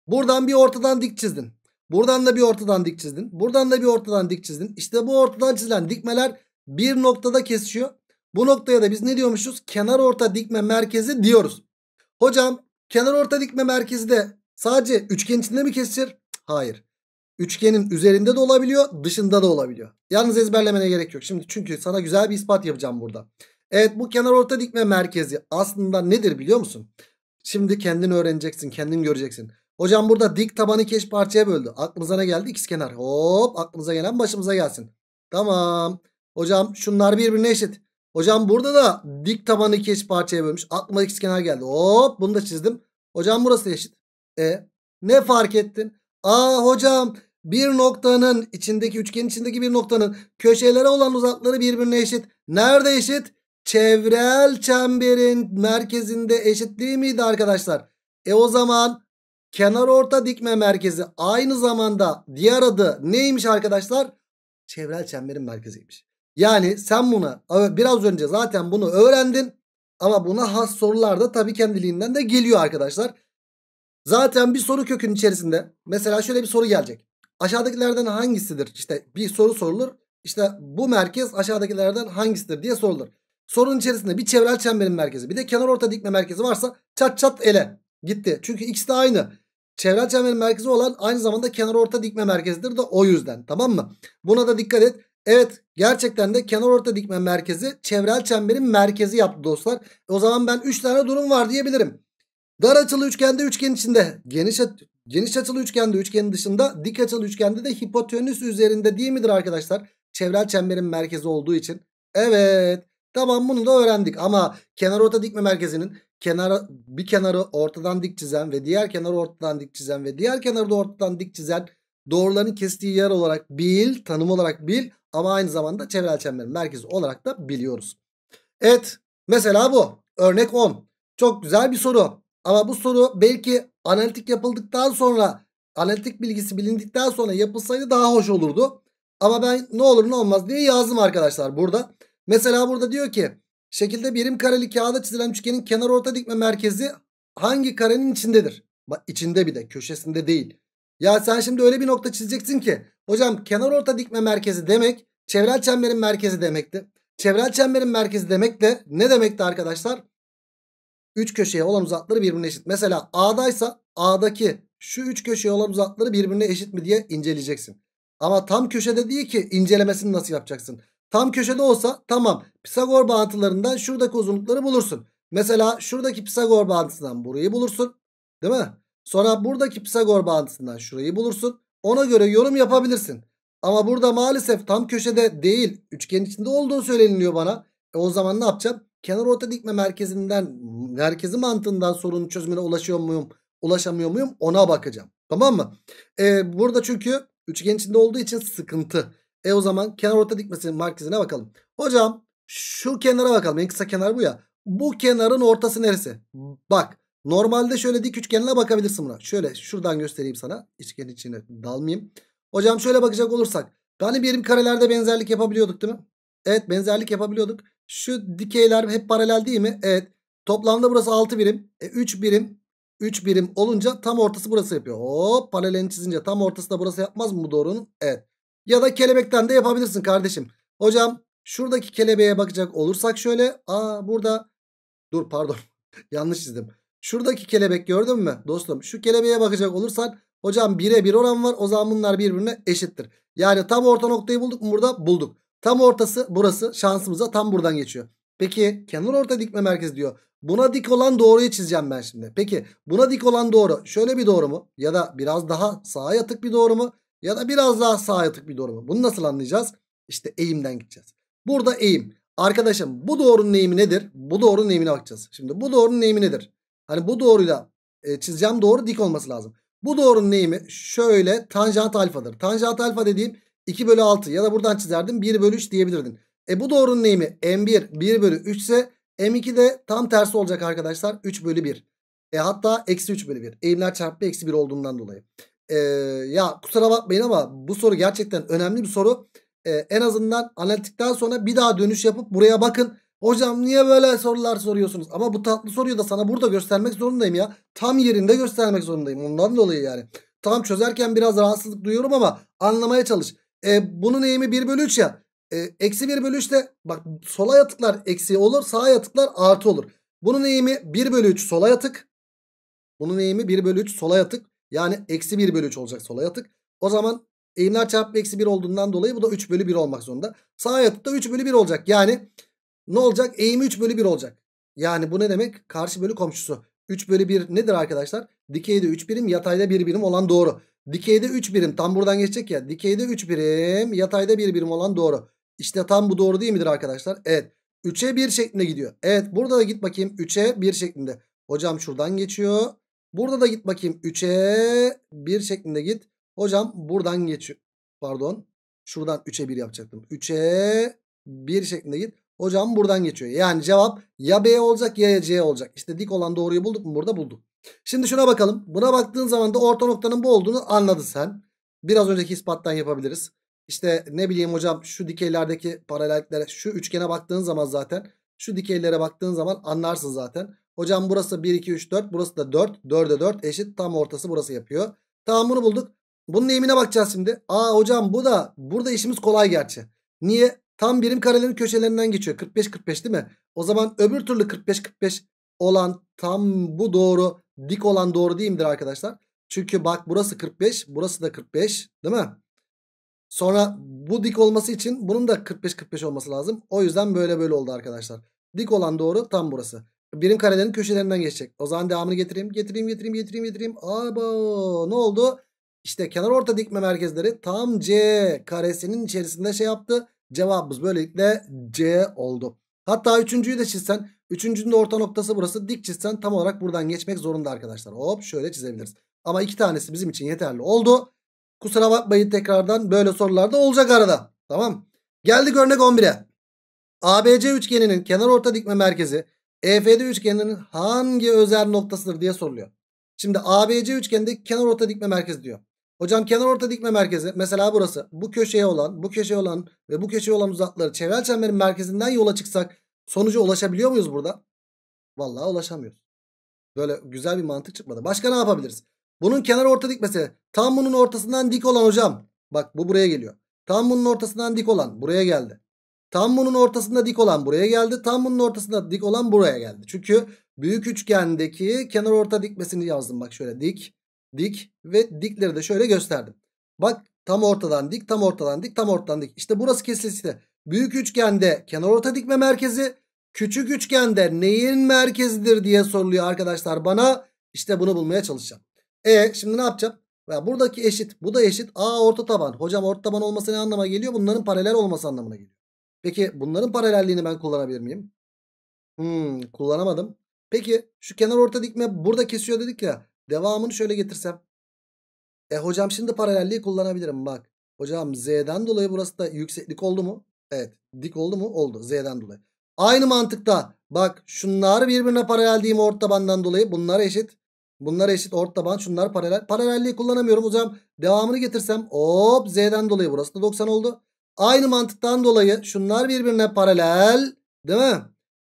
Buradan bir ortadan dik çizdin. Buradan da bir ortadan dik çizdin. Buradan da bir ortadan dik çizdin. İşte bu ortadan çizilen dikmeler bir noktada kesişiyor. Bu noktaya da biz ne diyormuşuz? Kenar orta dikme merkezi diyoruz. Hocam kenar orta dikme merkezi de sadece üçgen içinde mi kesişir? Hayır. Üçgenin üzerinde de olabiliyor dışında da olabiliyor. Yalnız ezberlemene gerek yok. Şimdi çünkü sana güzel bir ispat yapacağım burada. Evet bu kenar orta dikme merkezi aslında nedir biliyor musun? Şimdi kendin öğreneceksin kendin göreceksin. Hocam burada dik tabanı keş parçaya böldü. Aklımıza ne geldi? İkiz kenar. Hop aklımıza gelen başımıza gelsin. Tamam. Hocam şunlar birbirine eşit. Hocam burada da dik tabanı iki eşit parçaya bölmüş. Aklıma kenar geldi. Hop bunu da çizdim. Hocam burası eşit. E ne fark ettin? Aa hocam bir noktanın içindeki üçgenin içindeki bir noktanın köşelere olan uzakları birbirine eşit. Nerede eşit? Çevrel çemberin merkezinde eşit değil miydi arkadaşlar? E o zaman kenar orta dikme merkezi aynı zamanda diğer adı neymiş arkadaşlar? Çevrel çemberin merkeziymiş. Yani sen buna biraz önce zaten bunu öğrendin. Ama buna has sorular da tabii kendiliğinden de geliyor arkadaşlar. Zaten bir soru kökün içerisinde mesela şöyle bir soru gelecek. Aşağıdakilerden hangisidir? İşte bir soru sorulur. İşte bu merkez aşağıdakilerden hangisidir diye sorulur. Sorunun içerisinde bir çevrel çemberin merkezi bir de kenar orta dikme merkezi varsa çat çat ele gitti. Çünkü ikisi de aynı. Çevrel çemberin merkezi olan aynı zamanda kenar orta dikme merkezidir de o yüzden tamam mı? Buna da dikkat et. Evet gerçekten de kenar orta dikme merkezi çevrel çemberin merkezi yaptı dostlar. O zaman ben 3 tane durum var diyebilirim. Dar açılı üçgende üçgen içinde geniş geniş açılı üçgende üçgenin dışında dik açılı üçgende de hipotenüs üzerinde değil midir arkadaşlar? Çevrel çemberin merkezi olduğu için. Evet tamam bunu da öğrendik ama kenar orta dikme merkezinin kenara, bir kenarı ortadan dik çizen ve diğer kenarı ortadan dik çizen ve diğer kenarı da ortadan dik çizen doğruların kestiği yer olarak bil tanım olarak bil ama aynı zamanda çevrel çemberin merkezi olarak da biliyoruz. Evet mesela bu örnek 10. Çok güzel bir soru. Ama bu soru belki analitik yapıldıktan sonra analitik bilgisi bilindikten sonra yapılsaydı daha hoş olurdu. Ama ben ne olur ne olmaz diye yazdım arkadaşlar burada. Mesela burada diyor ki şekilde birim kareli kağıda çizilen üçgenin kenar orta dikme merkezi hangi karenin içindedir? Bak içinde bir de köşesinde değil. Ya sen şimdi öyle bir nokta çizeceksin ki. Hocam kenar orta dikme merkezi demek çevrel çemberin merkezi demekti. Çevrel çemberin merkezi demek de ne demekti arkadaşlar? Üç köşeye olan uzakları birbirine eşit. Mesela A'daysa A'daki şu üç köşeye olan uzakları birbirine eşit mi diye inceleyeceksin. Ama tam köşede değil ki incelemesini nasıl yapacaksın? Tam köşede olsa tamam Pisagor bağıntılarından şuradaki uzunlukları bulursun. Mesela şuradaki Pisagor bağıntısından burayı bulursun. Değil mi? Sonra buradaki Pisagor bağıntısından şurayı bulursun. Ona göre yorum yapabilirsin. Ama burada maalesef tam köşede değil üçgen içinde olduğu söyleniliyor bana. E o zaman ne yapacağım? Kenar orta dikme merkezinden merkezi mantığından sorunun çözümüne ulaşıyor muyum? Ulaşamıyor muyum? Ona bakacağım. Tamam mı? E, burada çünkü üçgen içinde olduğu için sıkıntı. E o zaman kenar orta dikmesinin merkezine bakalım. Hocam şu kenara bakalım. En kısa kenar bu ya. Bu kenarın ortası neresi? Bak Normalde şöyle dik üçgenine bakabilirsin buna. Şöyle şuradan göstereyim sana. Üçgenin içine dalmayayım. Hocam şöyle bakacak olursak. Hani birim karelerde benzerlik yapabiliyorduk değil mi? Evet benzerlik yapabiliyorduk. Şu dikeyler hep paralel değil mi? Evet. Toplamda burası 6 birim. E, 3 birim. 3 birim olunca tam ortası burası yapıyor. Hop paralelini çizince tam ortası da burası yapmaz mı bu doğrunun? Evet. Ya da kelebekten de yapabilirsin kardeşim. Hocam şuradaki kelebeğe bakacak olursak şöyle. Aa burada. Dur pardon. Yanlış çizdim. Şuradaki kelebek gördün mü dostum? Şu kelebeğe bakacak olursan hocam 1'e 1 oran var. O zaman bunlar birbirine eşittir. Yani tam orta noktayı bulduk mu burada? Bulduk. Tam ortası burası şansımıza tam buradan geçiyor. Peki kenar orta dikme merkezi diyor. Buna dik olan doğruyu çizeceğim ben şimdi. Peki buna dik olan doğru şöyle bir doğru mu? Ya da biraz daha sağa yatık bir doğru mu? Ya da biraz daha sağa yatık bir doğru mu? Bunu nasıl anlayacağız? İşte eğimden gideceğiz. Burada eğim. Arkadaşım bu doğrunun eğimi nedir? Bu doğrunun eğimine bakacağız. Şimdi bu doğrunun eğimi nedir? Hani bu doğruyla e, çizeceğim doğru dik olması lazım. Bu doğrunun neyimi? Şöyle tanjant alfadır. Tanjant alfa dediğim 2 bölü 6 ya da buradan çizerdim 1 bölü 3 diyebilirdin. E bu doğrunun neyimi? M1 1 bölü 3 ise M2 de tam tersi olacak arkadaşlar 3 bölü 1. E hatta eksi 3 bölü 1. Eğimler çarpma eksi 1 olduğundan dolayı. E, ya kusura bakmayın ama bu soru gerçekten önemli bir soru. E, en azından analitikten sonra bir daha dönüş yapıp buraya bakın. Hocam niye böyle sorular soruyorsunuz? Ama bu tatlı soruyu da sana burada göstermek zorundayım ya. Tam yerinde göstermek zorundayım. Ondan dolayı yani. Tam çözerken biraz rahatsızlık duyuyorum ama anlamaya çalış. E, bunun eğimi 1 bölü 3 ya. E, eksi 1 bölü 3 de bak sola yatıklar eksi olur sağa yatıklar artı olur. Bunun eğimi 1 bölü 3 sola yatık. Bunun eğimi 1 bölü 3 sola yatık. Yani eksi 1 bölü 3 olacak sola yatık. O zaman eğimler çarpı eksi 1 olduğundan dolayı bu da 3 bölü 1 olmak zorunda. Sağa yatık da 3 bölü 1 olacak. Yani ne olacak? Eğimi 3 bölü 1 olacak. Yani bu ne demek? Karşı bölü komşusu. 3 bölü 1 nedir arkadaşlar? Dikeyde 3 birim yatayda 1 birim olan doğru. Dikeyde 3 birim tam buradan geçecek ya. Dikeyde 3 birim yatayda 1 birim olan doğru. İşte tam bu doğru değil midir arkadaşlar? Evet. 3'e 1 şeklinde gidiyor. Evet burada da git bakayım 3'e 1 şeklinde. Hocam şuradan geçiyor. Burada da git bakayım 3'e 1 şeklinde git. Hocam buradan geçiyor. Pardon. Şuradan 3'e 1 yapacaktım. 3'e 1 şeklinde git. Hocam buradan geçiyor. Yani cevap ya B olacak ya C olacak. İşte dik olan doğruyu bulduk mu? Burada bulduk. Şimdi şuna bakalım. Buna baktığın zaman da orta noktanın bu olduğunu anladın sen. Biraz önceki ispattan yapabiliriz. İşte ne bileyim hocam şu dikeylerdeki paralelliklere şu üçgene baktığın zaman zaten şu dikeylere baktığın zaman anlarsın zaten. Hocam burası 1 2 3 4 burası da 4 4'e 4 eşit tam ortası burası yapıyor. Tamam bunu bulduk. Bunun eğimine bakacağız şimdi. Aa hocam bu da burada işimiz kolay gerçi. Niye? Tam birim karelerin köşelerinden geçiyor. 45-45 değil mi? O zaman öbür türlü 45-45 olan tam bu doğru dik olan doğru değil midir arkadaşlar? Çünkü bak burası 45 burası da 45 değil mi? Sonra bu dik olması için bunun da 45-45 olması lazım. O yüzden böyle böyle oldu arkadaşlar. Dik olan doğru tam burası. Birim karelerin köşelerinden geçecek. O zaman devamını getireyim. Getireyim getireyim getireyim getireyim. Abo ne oldu? İşte kenar orta dikme merkezleri tam C karesinin içerisinde şey yaptı. Cevabımız böylelikle C oldu. Hatta üçüncüyü de çizsen. Üçüncünün de orta noktası burası. Dik çizsen tam olarak buradan geçmek zorunda arkadaşlar. Hop şöyle çizebiliriz. Ama iki tanesi bizim için yeterli oldu. Kusura bakmayın tekrardan böyle sorular da olacak arada. Tamam. Geldik örnek 11'e. ABC üçgeninin kenar orta dikme merkezi EFD üçgeninin hangi özel noktasıdır diye soruluyor. Şimdi ABC üçgeninde kenar orta dikme merkezi diyor. Hocam kenar orta dikme merkezi mesela burası. Bu köşeye olan, bu köşeye olan ve bu köşeye olan uzakları çevrel çemberin merkezinden yola çıksak sonuca ulaşabiliyor muyuz burada? Vallahi ulaşamıyoruz. Böyle güzel bir mantık çıkmadı. Başka ne yapabiliriz? Bunun kenar orta dikmesi tam bunun ortasından dik olan hocam. Bak bu buraya geliyor. Tam bunun ortasından dik olan buraya geldi. Tam bunun ortasında dik olan buraya geldi. Tam bunun ortasında dik olan buraya geldi. Çünkü büyük üçgendeki kenar orta dikmesini yazdım. Bak şöyle dik dik ve dikleri de şöyle gösterdim. Bak tam ortadan dik tam ortadan dik tam ortadan dik. İşte burası kesişti. Büyük üçgende kenar orta dikme merkezi küçük üçgende neyin merkezidir diye soruluyor arkadaşlar bana. İşte bunu bulmaya çalışacağım. E şimdi ne yapacağım? Ya buradaki eşit bu da eşit. A orta taban. Hocam orta taban olması ne anlama geliyor? Bunların paralel olması anlamına geliyor. Peki bunların paralelliğini ben kullanabilir miyim? Hmm, kullanamadım. Peki şu kenar orta dikme burada kesiyor dedik ya. Devamını şöyle getirsem. E hocam şimdi paralelliği kullanabilirim bak. Hocam z'den dolayı burası da yükseklik oldu mu? Evet. Dik oldu mu? Oldu. Z'den dolayı. Aynı mantıkta bak şunlar birbirine paralel değil ort tabandan dolayı? Bunlar eşit. Bunlar eşit ort taban. Şunlar paralel. Paralelliği kullanamıyorum hocam. Devamını getirsem hop z'den dolayı burası da 90 oldu. Aynı mantıktan dolayı şunlar birbirine paralel değil mi?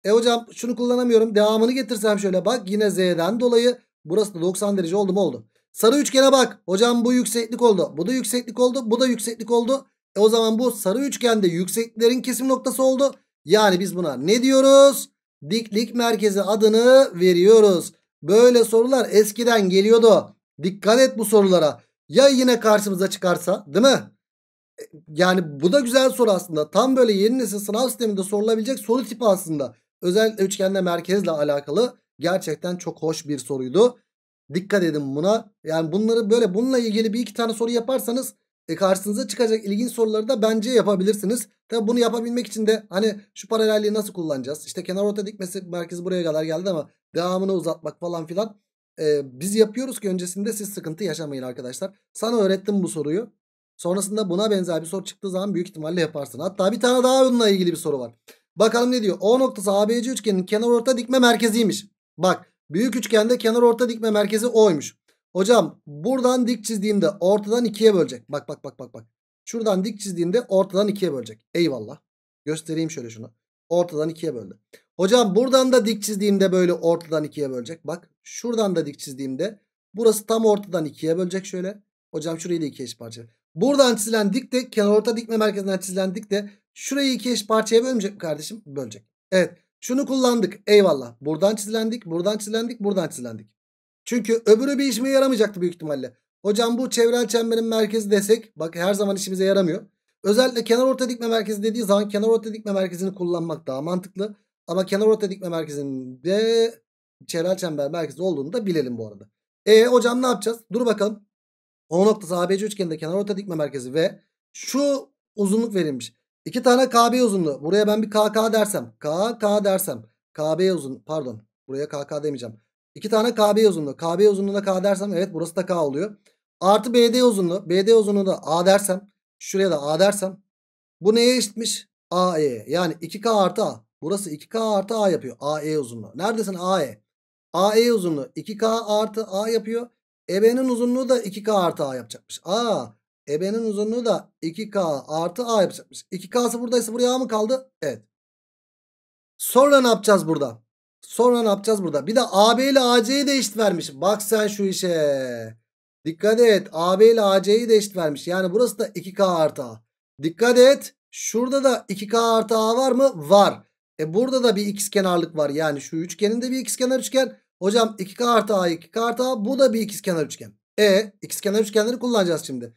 E hocam şunu kullanamıyorum. Devamını getirsem şöyle bak yine z'den dolayı Burası da 90 derece oldu mu oldu. Sarı üçgene bak. Hocam bu yükseklik oldu. Bu da yükseklik oldu. Bu da yükseklik oldu. E o zaman bu sarı üçgende yüksekliklerin kesim noktası oldu. Yani biz buna ne diyoruz? Diklik merkezi adını veriyoruz. Böyle sorular eskiden geliyordu. Dikkat et bu sorulara. Ya yine karşımıza çıkarsa değil mi? E, yani bu da güzel soru aslında. Tam böyle yeni nesil sınav sisteminde sorulabilecek soru tipi aslında. Özellikle üçgenle merkezle alakalı Gerçekten çok hoş bir soruydu. Dikkat edin buna. Yani bunları böyle bununla ilgili bir iki tane soru yaparsanız e, karşınıza çıkacak ilginç soruları da bence yapabilirsiniz. Tabi bunu yapabilmek için de hani şu paralelliği nasıl kullanacağız? İşte kenar orta dikmesi merkezi buraya kadar geldi ama devamını uzatmak falan filan. E, biz yapıyoruz ki öncesinde siz sıkıntı yaşamayın arkadaşlar. Sana öğrettim bu soruyu. Sonrasında buna benzer bir soru çıktığı zaman büyük ihtimalle yaparsın. Hatta bir tane daha bununla ilgili bir soru var. Bakalım ne diyor? O noktası ABC üçgenin kenar orta dikme merkeziymiş. Bak büyük üçgende kenar orta dikme merkezi O'ymuş. Hocam buradan dik çizdiğimde ortadan ikiye bölecek. Bak bak bak bak bak. Şuradan dik çizdiğimde ortadan ikiye bölecek. Eyvallah. Göstereyim şöyle şunu. Ortadan ikiye böldü. Hocam buradan da dik çizdiğimde böyle ortadan ikiye bölecek. Bak şuradan da dik çizdiğimde burası tam ortadan ikiye bölecek şöyle. Hocam şurayı da ikiye eş parçaya. Buradan çizilen dik de kenar orta dikme merkezinden çizilen dik de şurayı ikiye eş parçaya bölmeyecek mi kardeşim? Bölecek. Evet. Şunu kullandık eyvallah. Buradan çizilendik, buradan çizilendik, buradan çizilendik. Çünkü öbürü bir işime yaramayacaktı büyük ihtimalle. Hocam bu çevrel çemberin merkezi desek bak her zaman işimize yaramıyor. Özellikle kenar orta dikme merkezi dediği zaman kenar orta dikme merkezini kullanmak daha mantıklı. Ama kenar orta dikme merkezinde de çevrel çember merkezi olduğunu da bilelim bu arada. E hocam ne yapacağız? Dur bakalım. O noktası ABC üçgeninde kenar orta dikme merkezi ve şu uzunluk verilmiş. İki tane KB uzunluğu. Buraya ben bir KK dersem. KK dersem. KB uzun pardon. Buraya KK demeyeceğim. İki tane KB uzunluğu. KB uzunluğuna K dersem evet burası da K oluyor. Artı BD uzunluğu. BD uzunluğu da A dersem. Şuraya da A dersem. Bu neye eşitmiş? AE. Yani 2K artı A. Burası 2K artı A yapıyor. AE uzunluğu. Neredesin AE? AE uzunluğu 2K artı A yapıyor. EB'nin uzunluğu da 2K artı A yapacakmış. Aa EB'nin uzunluğu da 2K artı A yapacakmış. 2K'sı buradaysa buraya A mı kaldı? Evet. Sonra ne yapacağız burada? Sonra ne yapacağız burada? Bir de AB ile AC'yi de eşit vermiş. Bak sen şu işe. Dikkat et. AB ile AC'yi de eşit vermiş. Yani burası da 2K artı A. Dikkat et. Şurada da 2K artı A var mı? Var. E burada da bir kenarlık var. Yani şu üçgenin de bir kenar üçgen. Hocam 2K artı A 2K artı A bu da bir kenar üçgen. E kenar üçgenleri kullanacağız şimdi.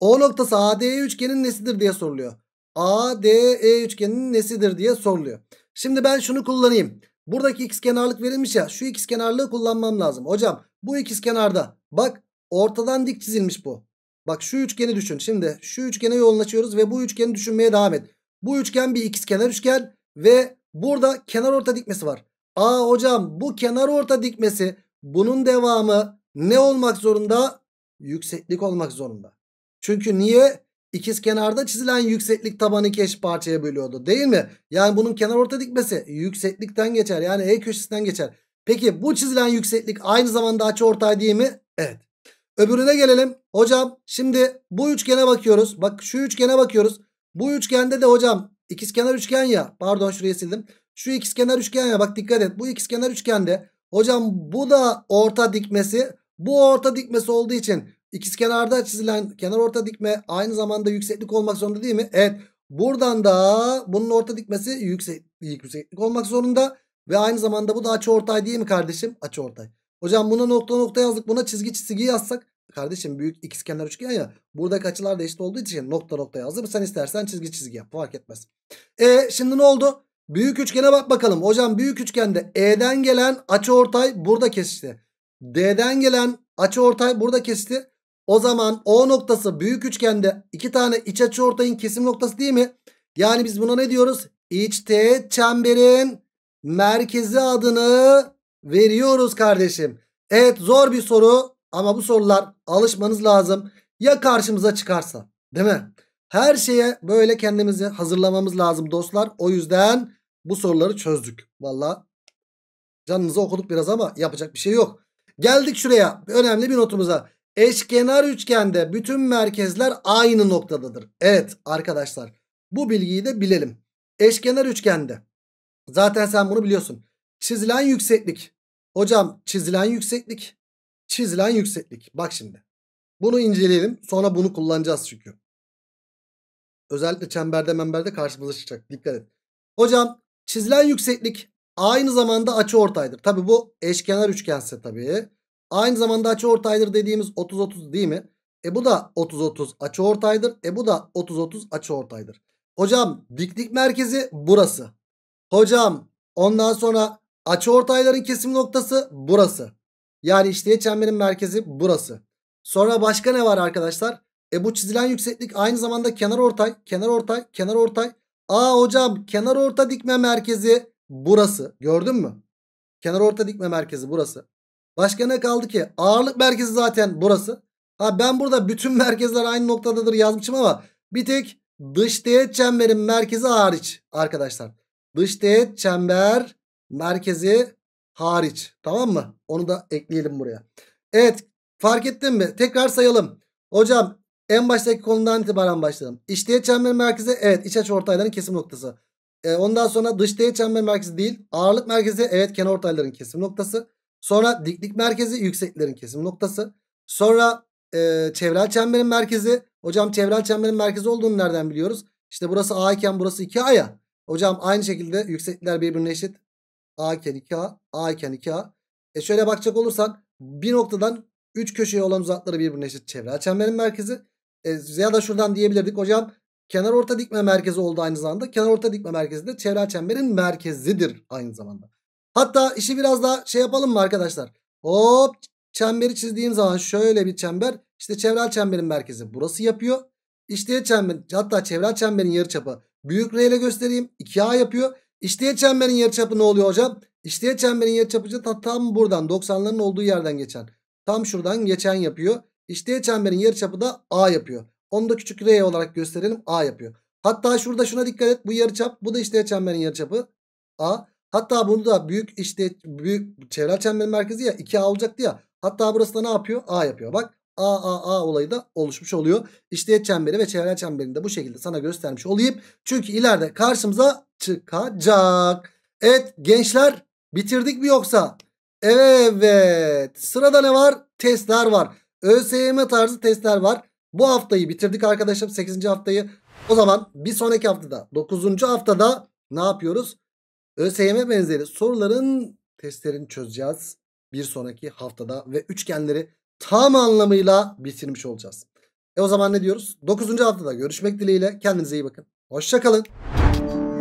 O noktası ADE üçgenin nesidir diye soruluyor. ADE üçgenin nesidir diye soruluyor. Şimdi ben şunu kullanayım. Buradaki x kenarlık verilmiş ya. Şu x kenarlığı kullanmam lazım. Hocam bu x kenarda bak ortadan dik çizilmiş bu. Bak şu üçgeni düşün. Şimdi şu üçgene yoğunlaşıyoruz ve bu üçgeni düşünmeye devam et. Bu üçgen bir ikiz kenar üçgen ve burada kenar orta dikmesi var. Aa hocam bu kenar orta dikmesi bunun devamı ne olmak zorunda? Yükseklik olmak zorunda. Çünkü niye? İkiz kenarda çizilen yükseklik tabanı iki eşit parçaya bölüyordu değil mi? Yani bunun kenar orta dikmesi yükseklikten geçer. Yani E köşesinden geçer. Peki bu çizilen yükseklik aynı zamanda açı ortay değil mi? Evet. Öbürüne gelelim. Hocam şimdi bu üçgene bakıyoruz. Bak şu üçgene bakıyoruz. Bu üçgende de hocam ikizkenar üçgen ya. Pardon şurayı sildim. Şu ikizkenar üçgen ya. Bak dikkat et. Bu ikizkenar üçgende hocam bu da orta dikmesi. Bu orta dikmesi olduğu için İkizkenarda çizilen kenar orta dikme aynı zamanda yükseklik olmak zorunda değil mi? Evet. Buradan da bunun orta dikmesi yüksek, yükseklik olmak zorunda. Ve aynı zamanda bu da açı ortay değil mi kardeşim? Açı ortay. Hocam buna nokta nokta yazdık. Buna çizgi çizgi yazsak. Kardeşim büyük ikizkenar üçgen ya. Buradaki açılar da eşit olduğu için nokta nokta yazdım. Sen istersen çizgi çizgi yap. Fark etmez. E şimdi ne oldu? Büyük üçgene bak bakalım. Hocam büyük üçgende E'den gelen açı ortay burada kesişti. D'den gelen açı ortay burada kesti. O zaman O noktası büyük üçgende iki tane iç açı ortayın kesim noktası değil mi? Yani biz buna ne diyoruz? İçte çemberin merkezi adını veriyoruz kardeşim. Evet zor bir soru ama bu sorular alışmanız lazım. Ya karşımıza çıkarsa değil mi? Her şeye böyle kendimizi hazırlamamız lazım dostlar. O yüzden bu soruları çözdük. Valla canınızı okuduk biraz ama yapacak bir şey yok. Geldik şuraya önemli bir notumuza. Eşkenar üçgende bütün merkezler aynı noktadadır. Evet arkadaşlar bu bilgiyi de bilelim. Eşkenar üçgende zaten sen bunu biliyorsun. Çizilen yükseklik. Hocam çizilen yükseklik. Çizilen yükseklik. Bak şimdi. Bunu inceleyelim. Sonra bunu kullanacağız çünkü. Özellikle çemberde memberde karşımıza çıkacak. Dikkat et. Hocam çizilen yükseklik aynı zamanda açı ortaydır. Tabi bu eşkenar üçgense tabii. Aynı zamanda açı ortaydır dediğimiz 30-30 değil mi? E bu da 30-30 açı ortaydır. E bu da 30-30 açı ortaydır. Hocam diklik merkezi burası. Hocam ondan sonra açı ortayların kesim noktası burası. Yani işte çemberin merkezi burası. Sonra başka ne var arkadaşlar? E bu çizilen yükseklik aynı zamanda kenar ortay, kenar ortay, kenar ortay. Aa hocam kenar orta dikme merkezi burası. Gördün mü? Kenar orta dikme merkezi burası. Başka ne kaldı ki? Ağırlık merkezi zaten burası. Ha ben burada bütün merkezler aynı noktadadır yazmışım ama bir tek dış teğet çemberin merkezi hariç arkadaşlar. Dış teğet çember merkezi hariç. Tamam mı? Onu da ekleyelim buraya. Evet fark ettin mi? Tekrar sayalım. Hocam en baştaki konudan itibaren başladım. İç teğet çemberin merkezi evet iç açı ortayların kesim noktası. E, ondan sonra dış teğet çember merkezi değil. Ağırlık merkezi evet kenar ortayların kesim noktası. Sonra diklik merkezi yükseklerin kesim noktası. Sonra e, çevrel çemberin merkezi. Hocam çevrel çemberin merkezi olduğunu nereden biliyoruz? İşte burası A iken burası 2A ya. Hocam aynı şekilde yükseklikler birbirine eşit. A iken 2A, A iken 2A. E şöyle bakacak olursan bir noktadan 3 köşeye olan uzakları birbirine eşit çevrel çemberin merkezi. E, ya da şuradan diyebilirdik hocam kenar orta dikme merkezi oldu aynı zamanda. Kenar orta dikme merkezi de çevrel çemberin merkezidir aynı zamanda. Hatta işi biraz daha şey yapalım mı arkadaşlar? Hop çemberi çizdiğim zaman şöyle bir çember. İşte çevrel çemberin merkezi burası yapıyor. İşte çember hatta çevrel çemberin yarıçapı büyük R ile göstereyim. 2A yapıyor. İşte çemberin yarıçapı ne oluyor hocam? İşte çemberin yarıçapı da tam buradan 90'ların olduğu yerden geçen. Tam şuradan geçen yapıyor. İşte çemberin yarıçapı da A yapıyor. Onu da küçük R olarak gösterelim. A yapıyor. Hatta şurada şuna dikkat et. Bu yarıçap bu da işte çemberin yarıçapı. A. Hatta bunu da büyük işte büyük çevre çember merkezi ya 2A olacaktı ya. Hatta burası da ne yapıyor? A yapıyor. Bak A A A olayı da oluşmuş oluyor. İşleyet çemberi ve çevre çemberini de bu şekilde sana göstermiş olayım. Çünkü ileride karşımıza çıkacak. Evet gençler bitirdik mi yoksa? Evet sırada ne var? Testler var. ÖSYM tarzı testler var. Bu haftayı bitirdik arkadaşlar 8. haftayı. O zaman bir sonraki haftada 9. haftada ne yapıyoruz? ÖSYM benzeri soruların testlerini çözeceğiz. Bir sonraki haftada ve üçgenleri tam anlamıyla bitirmiş olacağız. E o zaman ne diyoruz? 9. haftada görüşmek dileğiyle. Kendinize iyi bakın. Hoşça Hoşçakalın.